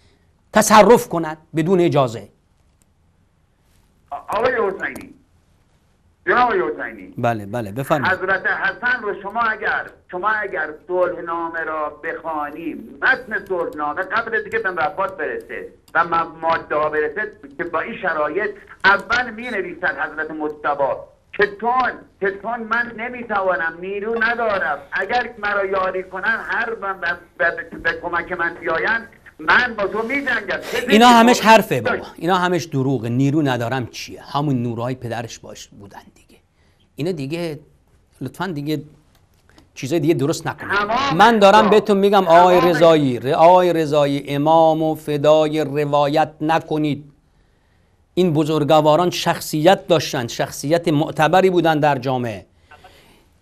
Speaker 1: تصرف کند بدون اجازه
Speaker 2: آقای حسینی جناب حسینی
Speaker 1: بله بله بفرمایید
Speaker 2: حضرت حسن رو شما اگر شما اگر نامه را بخوانیم متن نامه قبل از به وفات برسه و ماده برسه که با این شرایط اول می نویسد حضرت مصطفی تکان تکان من نمیتوانم نیرو ندارم اگر مرا یاری کنن هر به کمک من بیایند من با تو میجنگم اینا همش حرفه بابا
Speaker 1: اینا همش دروغ نیرو ندارم چیه همون نورهای پدرش باش بودن دیگه اینا دیگه لطفا دیگه چیزای دیگه درست
Speaker 2: نکنه من
Speaker 1: دارم بهتون میگم آقای رضایی آقای رضایی امام و فدای روایت نکنید این بزرگواران شخصیت داشتند شخصیت معتبری بودند در جامعه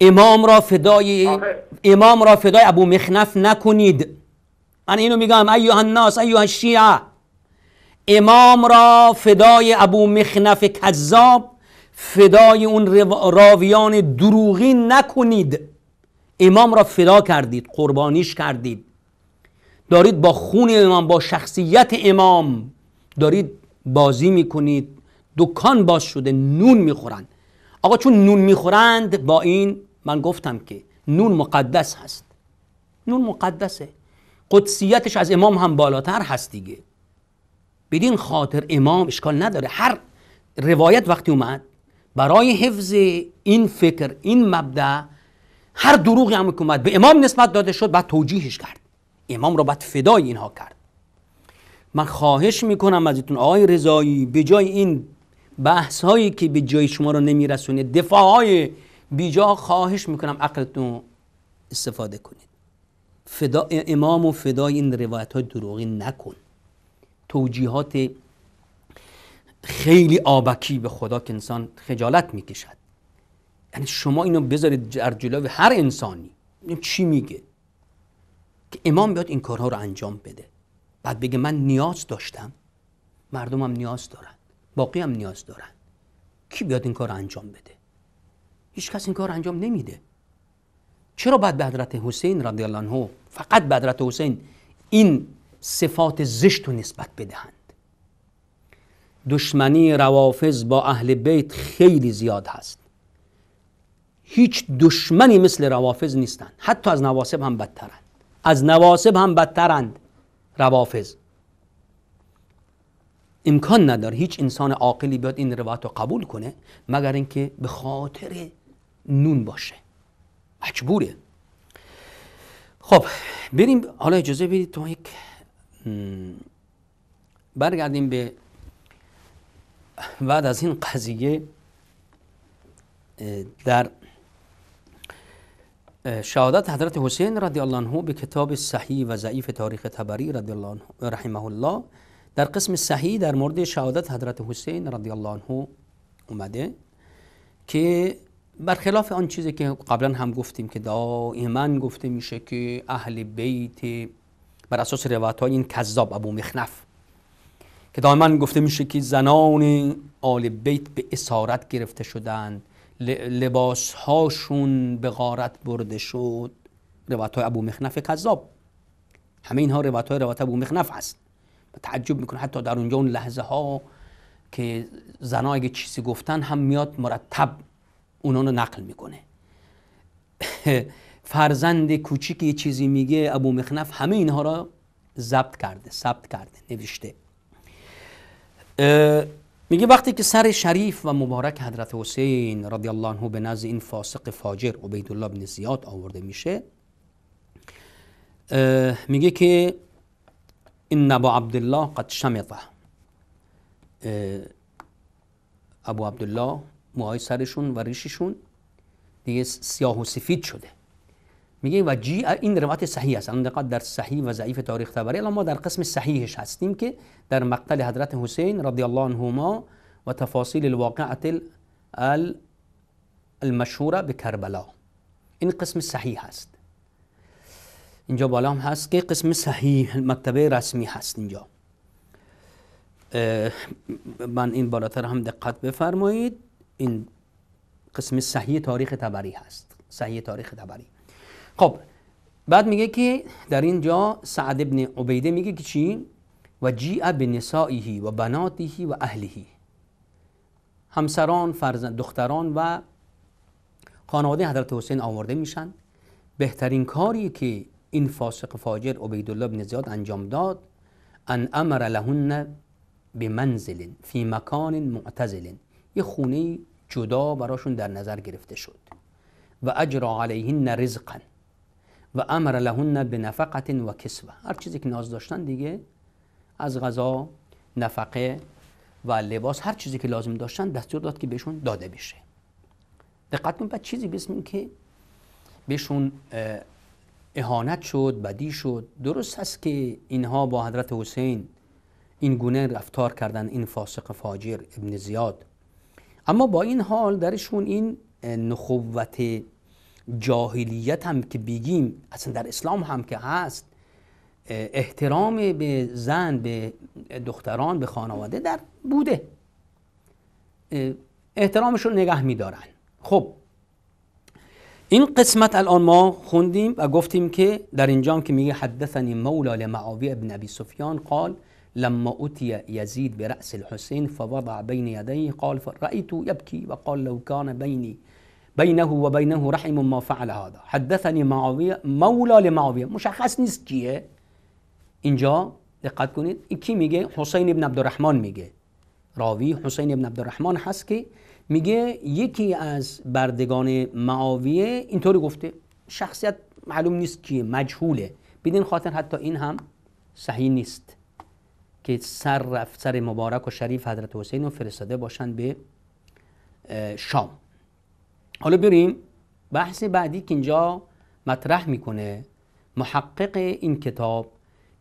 Speaker 1: امام را فدای امام را فدای ابو مخنف نکنید من اینو میگم ایها الناس ایها شیعه امام را فدای ابو مخنف کذاب فدای اون راویان دروغی نکنید امام را فدا کردید قربانیش کردید دارید با خون امام با شخصیت امام دارید بازی میکنید دکان باز شده نون میخورند آقا چون نون میخورند با این من گفتم که نون مقدس هست نون مقدسه قدسیتش از امام هم بالاتر هست دیگه بدین خاطر امام اشکال نداره هر روایت وقتی اومد برای حفظ این فکر این مبدع هر دروغی هم اومد به امام نسبت داده شد بعد توجیهش کرد امام رو بعد فدای اینها کرد من خواهش میکنم ازتون آقای رضایی به جای این بحث هایی که به جای شما رو نمیرسونه دفاع های بیجا خواهش میکنم عقلتون استفاده کنید فدا امام و فدای این روایت های دروغی نکن توجیهات خیلی آبکی به خدا که انسان خجالت میکشد یعنی شما اینو بذارید در جلوی هر انسانی چی میگه که امام بیاد این کارها رو انجام بده بعد بگه من نیاز داشتم مردمم نیاز دارن باقی هم نیاز دارن کی بیاد این کار انجام بده هیچ کس این کار انجام نمیده چرا بعد به حضرت حسین رضی الله عنه فقط به حضرت حسین این صفات زشت و نسبت بدهند دشمنی روافظ با اهل بیت خیلی زیاد هست هیچ دشمنی مثل روافظ نیستند حتی از نواسب هم بدترند از نواسب هم بدترند روافظ امکان نداره هیچ انسان عاقلی بیاد این روایت رو قبول کنه مگر اینکه به خاطر نون باشه مجبوره خب بریم حالا اجازه بدید تو یک برگردیم به بعد از این قضیه در شهادت حضرت حسین رضی الله عنه به کتاب صحیح و ضعیف تاریخ تبری رضی الله عنه رحمه الله در قسم صحیح در مورد شهادت حضرت حسین رضی الله عنه اومده که برخلاف آن چیزی که قبلا هم گفتیم که دائما گفته میشه که اهل بیت بر اساس روایت این کذاب ابو مخنف که دائما گفته میشه که زنان آل بیت به اسارت گرفته شدند لباس هاشون به غارت برده شد روایت های ابو مخنف کذاب همه اینها روایت های روایت ابو مخنف هست تعجب میکنه حتی در اونجا اون لحظه ها که زنا اگه چیزی گفتن هم میاد مرتب اونا رو نقل میکنه <laughs> فرزند کوچیکی یه چیزی میگه ابو مخنف همه اینها را ضبط کرده ثبت کرده نوشته میگه وقتی که سر شریف و مبارک حضرت حسین رضی الله عنه به نزد این فاسق فاجر الله بن زیاد آورده میشه میگه که این نبا عبدالله قد شمطه ابو عبدالله موهای سرشون و ریششون دیگه سیاه و سفید شده و جی این روایت صحیح است اندقاد در صحیح و ضعیف تاریخ تبری الان ما در قسم صحیحش هستیم که در مقتل حضرت حسین رضی الله عنهما و تفاصیل الواقعت المشهوره به کربلا این قسم صحیح هست اینجا بالا هم هست که قسم صحیح مکتبه رسمی هست اینجا من این بالاتر هم دقت بفرمایید این قسم صحیح تاریخ تبری هست صحیح تاریخ تبری خب بعد میگه که در اینجا سعد ابن عبیده میگه که چی؟ و جیع به و بناتیهی و اهلیهی همسران، فرزند، دختران و خانواده حضرت حسین آورده میشن بهترین کاری که این فاسق فاجر عبیدالله بن زیاد انجام داد ان امر لهن به فی مکان معتزل یه خونه جدا براشون در نظر گرفته شد و اجرا علیهن رزقا و امر لهن به نفقت و کسوه هر چیزی که ناز داشتن دیگه از غذا نفقه و لباس هر چیزی که لازم داشتن دستور داد که بهشون داده بشه دقت کن بعد چیزی بسم که بهشون اهانت شد بدی شد درست است که اینها با حضرت حسین این گونه رفتار کردن این فاسق فاجر ابن زیاد اما با این حال درشون این نخوت جاهلیت هم که بگیم اصلا در اسلام هم که هست احترام به زن به دختران به خانواده در بوده احترامشون نگه میدارن خب این قسمت الان ما خوندیم و گفتیم که در اینجام که میگه حدثنی مولا لمعاوی ابن ابی سفیان قال لما اوتی یزید رأس الحسین فوضع بین یدیه قال فرأیت یبکی و قال لو کان بینی بینه و بینه رحم ما فعل هذا حدثنی معاویه مولا لمعاویه مشخص نیست کیه اینجا دقت کنید این کی میگه حسین ابن عبدالرحمن میگه راوی حسین ابن عبدالرحمن هست که میگه یکی از بردگان معاویه اینطوری گفته شخصیت معلوم نیست کیه مجهوله بدین خاطر حتی این هم صحیح نیست که سر رفت سر مبارک و شریف حضرت حسین رو فرستاده باشن به شام حالا بریم بحث بعدی که اینجا مطرح میکنه محقق این کتاب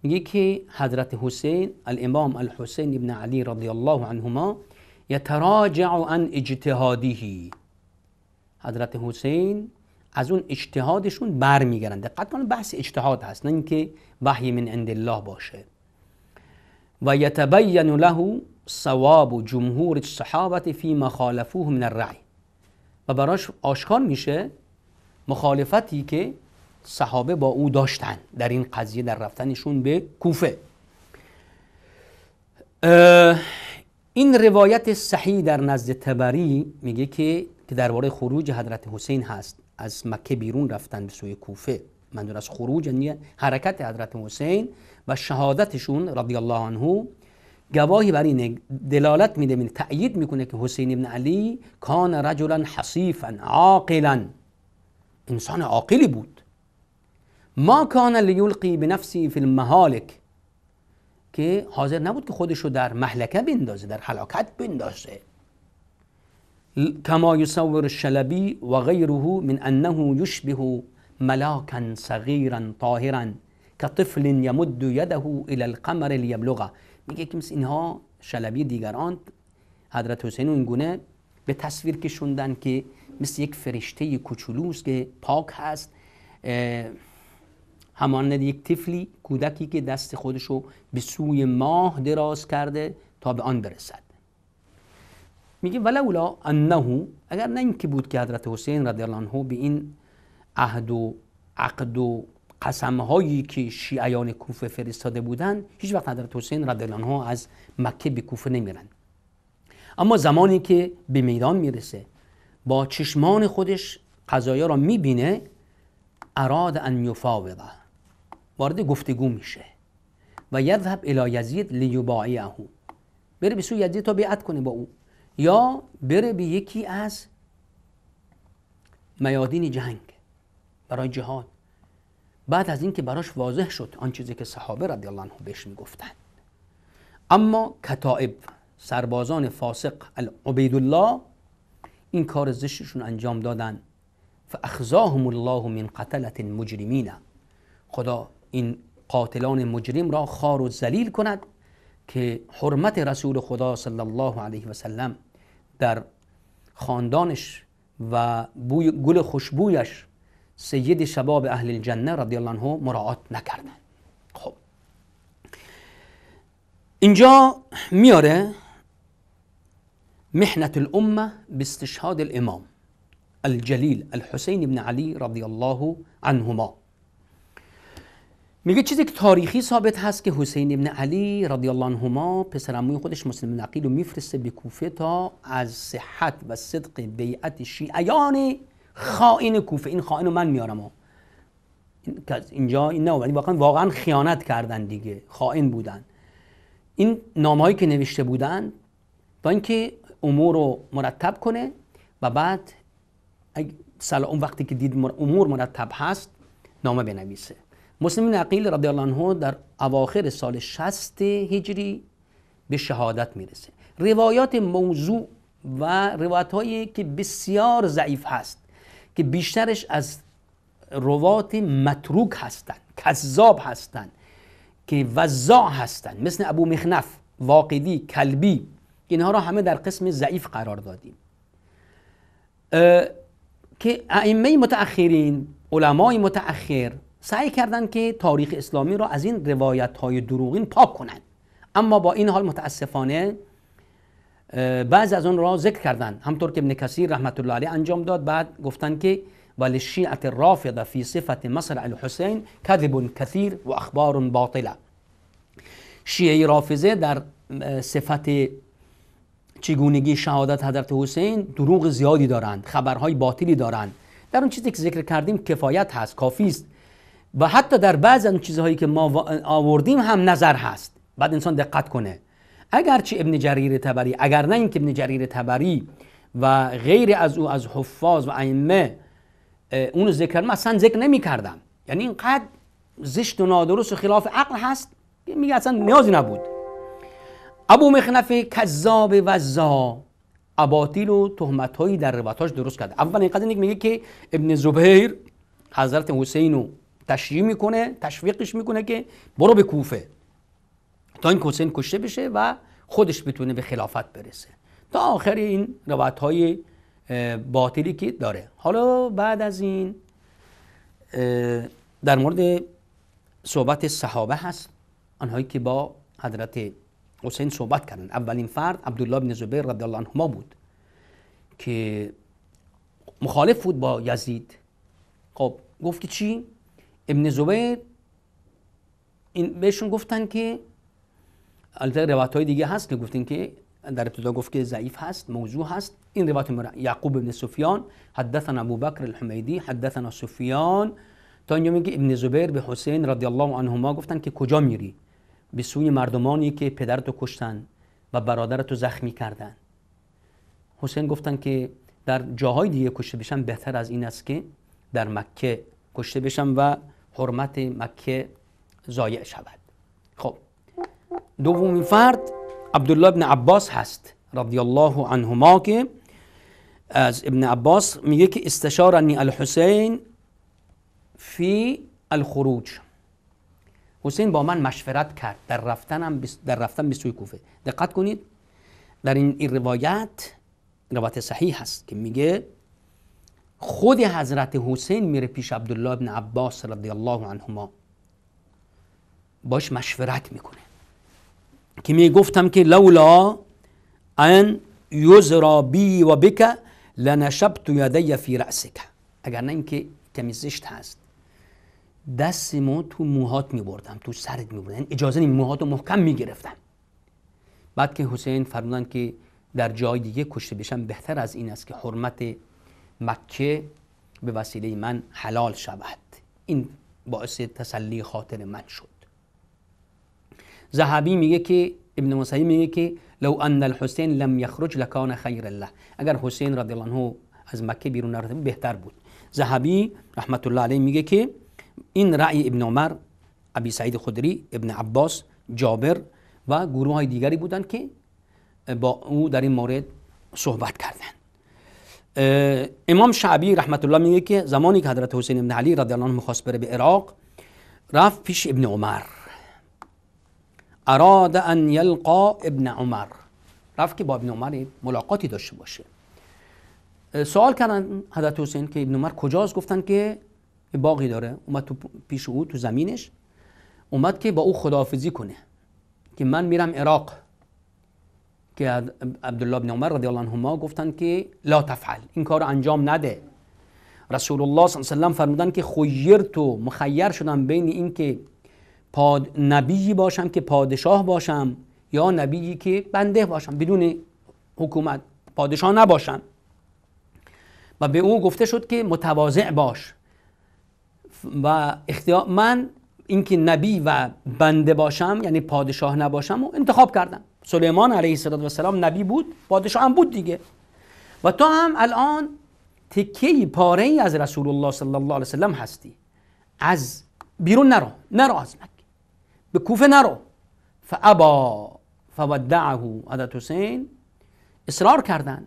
Speaker 1: میگه که حضرت حسین الامام الحسین ابن علی رضی الله عنهما یتراجع عن اجتهاده حضرت حسین از اون اجتهادشون برمیگردن دقت کنید بحث اجتهاد هست نه اینکه وحی من عند الله باشه و یتبین له ثواب جمهور الصحابه فی مخالفوه من الرعی و براش آشکار میشه مخالفتی که صحابه با او داشتن در این قضیه در رفتنشون به کوفه این روایت صحیح در نزد تبری میگه که که درباره خروج حضرت حسین هست از مکه بیرون رفتن به سوی کوفه منظور از خروج یعنی حرکت حضرت حسین و شهادتشون رضی الله عنه گواهی بر این دلالت میده می تأیید میکنه که حسین ابن علی کان رجلا حصیفا عاقلا انسان عاقلی بود ما کان لیلقی به نفسی فی المهالک که حاضر نبود که خودش رو در محلکه بندازه در حلاکت بندازه کما یصور الشلبی و غیره من انه یشبه ملاکا صغیرا طاهرا كطفل یمد یده إلى القمر لیبلغه میگه که اینها شلبی دیگران حضرت حسین این گونه به تصویر کشوندن که مثل یک فرشته کوچولوس که پاک هست همانند یک طفلی کودکی که دست خودشو به سوی ماه دراز کرده تا به آن برسد میگه ولولا انه اگر نه اینکه بود که حضرت حسین رضی الله عنه به این عهد و عقد و قسمهایی که شیعیان کوفه فرستاده بودند هیچ وقت حضرت حسین رضی الله از مکه به کوفه نمیرن اما زمانی که به میدان میرسه با چشمان خودش قضایا را میبینه اراد ان یفاوضه وارد گفتگو میشه و یذهب الی یزید لیبایعه بره به سوی یزید تا بیعت کنه با او یا بره به یکی از میادین جنگ برای جهاد بعد از اینکه براش واضح شد آن چیزی که صحابه رضی الله عنه بهش میگفتند اما کتائب سربازان فاسق الله این کار زشتشون انجام دادن فاخزاهم الله من قتلت مجرمین خدا این قاتلان مجرم را خار و ذلیل کند که حرمت رسول خدا صلی الله علیه و سلم در خاندانش و بوی گل خوشبویش سید شباب اهل الجنه رضی الله عنه مراعات نکردن خب اینجا میاره محنت الامه باستشهاد الامام الجلیل الحسین ابن علی رضی الله عنهما میگه چیزی که تاریخی ثابت هست که حسین ابن علی رضی الله عنهما پسر اموی خودش مسلم بن و میفرسته به کوفه تا از صحت و صدق بیعت شیعیان خائن کوفه این خائن رو من میارم از اینجا این نه ولی واقعا واقعا خیانت کردن دیگه خائن بودن این نامهایی که نوشته بودن با اینکه امور رو مرتب کنه و بعد سال اون وقتی که دید امور مرتب هست نامه بنویسه مسلم عقیل رضی الله عنه در اواخر سال 60 هجری به شهادت میرسه روایات موضوع و روایت هایی که بسیار ضعیف هست که بیشترش از روات متروک هستند کذاب هستند که وزاع هستند مثل ابو مخنف واقدی کلبی اینها را همه در قسم ضعیف قرار دادیم که ائمه متأخرین علمای متأخر سعی کردند که تاریخ اسلامی را از این روایت های دروغین پاک کنند اما با این حال متاسفانه بعض از اون را ذکر کردن همطور که ابن کثیر رحمت الله علیه انجام داد بعد گفتن که ولی شیعت رافضه فی صفت مصر الحسین کذب کثیر و اخبار باطله شیعه رافضه در صفت چگونگی شهادت حضرت حسین دروغ زیادی دارند خبرهای باطلی دارند در اون چیزی که ذکر کردیم کفایت هست کافی است و حتی در بعض از چیزهایی که ما آوردیم هم نظر هست بعد انسان دقت کنه اگرچه ابن جریر تبری اگر نه اینکه ابن جریر تبری و غیر از او از حفاظ و ائمه اونو ذکر من اصلا ذکر نمی یعنی اینقدر زشت و نادرست و خلاف عقل هست میگه اصلا نیازی نبود ابو مخنف کذاب و زا اباطیل و تهمت در رواتاش درست کرده اول این قدر میگه که ابن زبیر حضرت حسین رو تشریح میکنه تشویقش میکنه که برو به کوفه تا این حسین کشته بشه و خودش بتونه به خلافت برسه تا آخر این روایت های باطلی که داره حالا بعد از این در مورد صحبت صحابه هست آنهایی که با حضرت حسین صحبت کردن اولین فرد عبدالله بن زبیر رضی الله عنهما بود که مخالف بود با یزید خب گفت که چی ابن زبیر این بهشون گفتن که البته روایت های دیگه هست که گفتین که در ابتدا گفت که ضعیف هست موضوع هست این روایت یعقوب ابن سفیان حدثنا بکر الحمیدی حدثنا سفیان تا اینجا میگه ابن زبیر به حسین رضی الله عنهما گفتن که کجا میری به سوی مردمانی که پدرتو کشتن و برادرتو زخمی کردن حسین گفتن که در جاهای دیگه کشته بشم بهتر از این است که در مکه کشته بشم و حرمت مکه زایع شود خب دومین فرد عبدالله ابن عباس هست رضی الله عنهما که از ابن عباس میگه که استشارنی الحسین فی الخروج حسین با من مشورت کرد در رفتنم در رفتن به سوی کوفه دقت کنید در این, روایت روایت صحیح هست که میگه خود حضرت حسین میره پیش عبدالله ابن عباس رضی الله عنهما باش مشورت میکنه که می گفتم که لولا ان یزرا بی و بک لنشبت یدی فی رأسک اگر نه اینکه کمی زشت هست ما تو موهات می بردم تو سرت می بردم یعنی اجازه این موهات رو محکم می گرفتم بعد که حسین فرمودن که در جای دیگه کشته بشم بهتر از این است که حرمت مکه به وسیله من حلال شود این باعث تسلی خاطر من شد ذهبی میگه که ابن مسیح میگه که لو ان الحسین لم یخرج لکان خیر الله اگر حسین رضی الله عنه از مکه بیرون نرفته بهتر بود ذهبی رحمت الله علیه میگه که این رأی ابن عمر ابی سعید خدری ابن عباس جابر و گروه های دیگری بودند که با او در این مورد صحبت کردند امام شعبی رحمت الله میگه که زمانی که حضرت حسین ابن علی رضی الله عنه میخواست بره به عراق رفت پیش ابن عمر اراد ان یلقا ابن عمر رفت که با ابن عمر ملاقاتی داشته باشه سوال کردن حضرت حسین که ابن عمر کجاست گفتن که باقی داره اومد تو پیش او تو زمینش اومد که با او خداحافظی کنه که من میرم عراق که عبدالله ابن عمر رضی الله عنهما گفتن که لا تفعل این کار انجام نده رسول الله صلی الله علیه و فرمودن که خیرت تو مخیر شدم بین اینکه پاد... نبیی باشم که پادشاه باشم یا نبیی که بنده باشم بدون حکومت پادشاه نباشم و به او گفته شد که متواضع باش و اختیار من اینکه نبی و بنده باشم یعنی پادشاه نباشم و انتخاب کردم سلیمان علیه السلام نبی بود پادشاه هم بود دیگه و تو هم الان تکه پاره ای از رسول الله صلی الله علیه وسلم هستی از بیرون نرو نرو از به کوفه نرو فابا فودعه عدد حسین اصرار کردن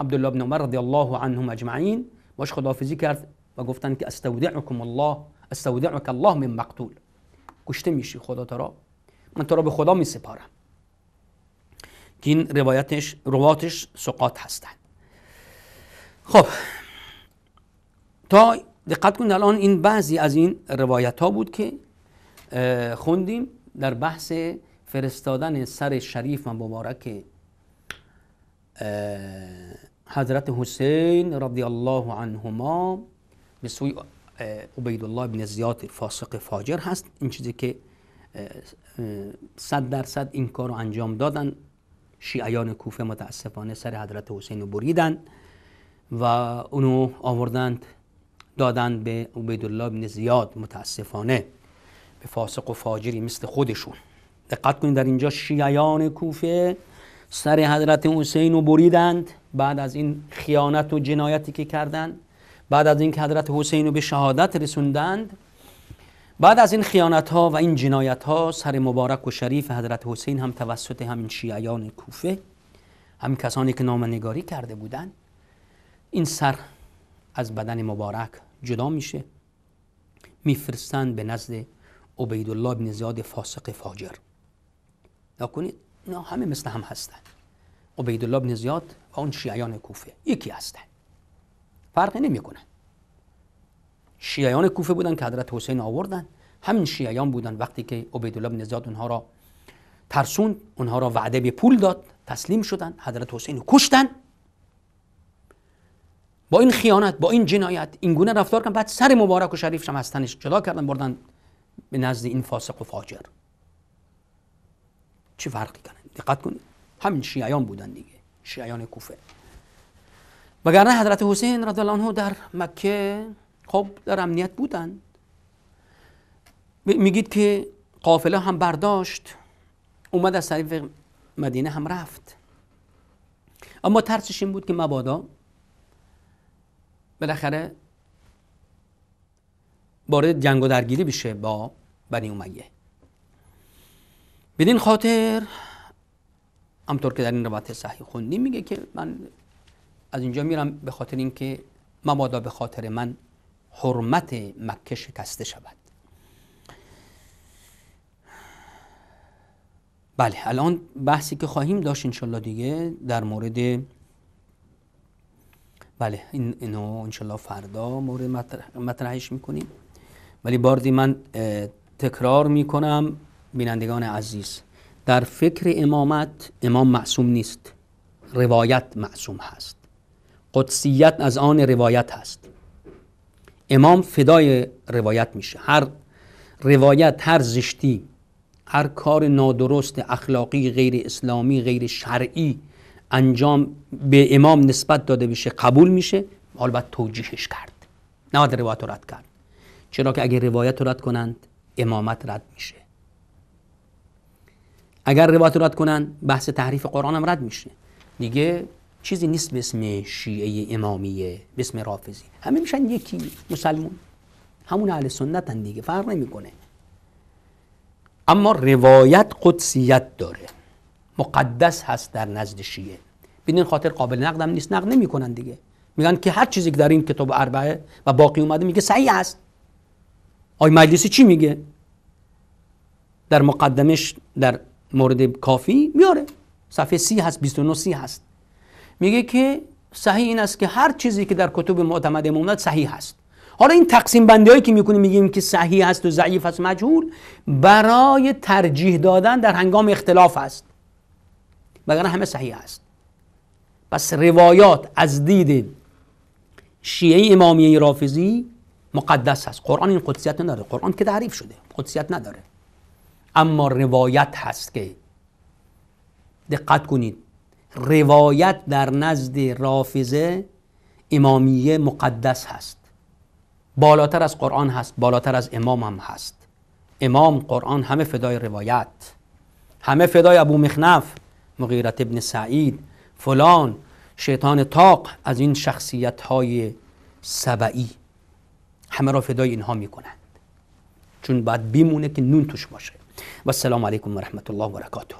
Speaker 1: عبدالله بن عمر رضی الله عنهم اجمعین باش خدافزی کرد و گفتن که استودعکم الله استودعک الله من مقتول کشته میشی خدا ترا من تو را به خدا می سپارم که این روایتش رواتش سقاط هستن خب تا دقت کنید الان این بعضی از این روایت ها بود که خوندیم در بحث فرستادن سر شریف و مبارک حضرت حسین رضی الله عنهما به سوی الله بن زیاد فاسق فاجر هست این چیزی که صد درصد این کار رو انجام دادن شیعیان کوفه متاسفانه سر حضرت حسین رو بریدن و اونو آوردند دادن به الله بن زیاد متاسفانه فاسق و فاجری مثل خودشون دقت کنید در اینجا شیعیان کوفه سر حضرت حسین رو بریدند بعد از این خیانت و جنایتی که کردند بعد از این حضرت حسین رو به شهادت رسوندند بعد از این خیانت ها و این جنایت ها سر مبارک و شریف حضرت حسین هم توسط همین شیعیان کوفه هم کسانی که نامنگاری کرده بودند این سر از بدن مبارک جدا میشه میفرستند به نزد عبیدالله بن زیاد فاسق فاجر نکنید نه همه مثل هم هستن عبیدالله بن زیاد و اون شیعیان کوفه یکی هستن نمی کنن شیعیان کوفه بودن که حضرت حسین آوردن همین شیعیان بودن وقتی که عبیدالله بن زیاد اونها را ترسون اونها را وعده به پول داد تسلیم شدن حضرت حسین رو کشتن با این خیانت با این جنایت اینگونه گونه رفتار کردن بعد سر مبارک و شریفش هم از تنش جدا کردن بردن به نزد این فاسق و فاجر چه فرقی کنن دقت کنید همین شیعیان بودن دیگه شیعیان کوفه وگرنه حضرت حسین رضی الله عنه در مکه خب در امنیت بودن میگید که قافله هم برداشت اومد از طریق مدینه هم رفت اما ترسش این بود که مبادا بالاخره وارد جنگ و درگیری بشه با بنی امیه بدین خاطر همطور که در این روایت صحیح خوندیم میگه که من از اینجا میرم به خاطر اینکه مبادا به خاطر من حرمت مکه شکسته شود بله الان بحثی که خواهیم داشت انشالله دیگه در مورد بله این اینو انشالله فردا مورد مطرحش میکنیم ولی باردی من تکرار می کنم بینندگان عزیز در فکر امامت امام معصوم نیست روایت معصوم هست قدسیت از آن روایت هست امام فدای روایت میشه هر روایت هر زشتی هر کار نادرست اخلاقی غیر اسلامی غیر شرعی انجام به امام نسبت داده بشه قبول میشه حال باید توجیهش کرد نه باید روایت رد کرد چرا که اگر روایت رد کنند امامت رد میشه اگر روایت رد کنند بحث تحریف قرآن هم رد میشه دیگه چیزی نیست به اسم شیعه امامیه به اسم رافضی همه میشن یکی مسلمون همون اهل سنتن دیگه فرق نمیکنه اما روایت قدسیت داره مقدس هست در نزد شیعه ببینین خاطر قابل نقدم نیست نقد نمیکنن دیگه میگن که هر چیزی که در این کتاب اربعه و باقی اومده میگه صحیح است آی مجلسی چی میگه در مقدمش در مورد کافی میاره صفحه سی هست 29 سی هست میگه که صحیح این است که هر چیزی که در کتب معتمد امامت صحیح هست حالا این تقسیم بندی هایی که میکنیم میگیم که صحیح هست و ضعیف هست مجهول برای ترجیح دادن در هنگام اختلاف است وگرنه همه صحیح است پس روایات از دید شیعه امامیه رافضی مقدس هست قرآن این قدسیت نداره قرآن که تعریف شده قدسیت نداره اما روایت هست که دقت کنید روایت در نزد رافزه امامیه مقدس هست بالاتر از قرآن هست بالاتر از امام هم هست امام قرآن همه فدای روایت همه فدای ابو مخنف مغیرت ابن سعید فلان شیطان تاق از این شخصیت های سبعی همه را فدای اینها میکنند چون باید بیمونه که نون توش باشه و السلام علیکم و رحمت الله و برکاته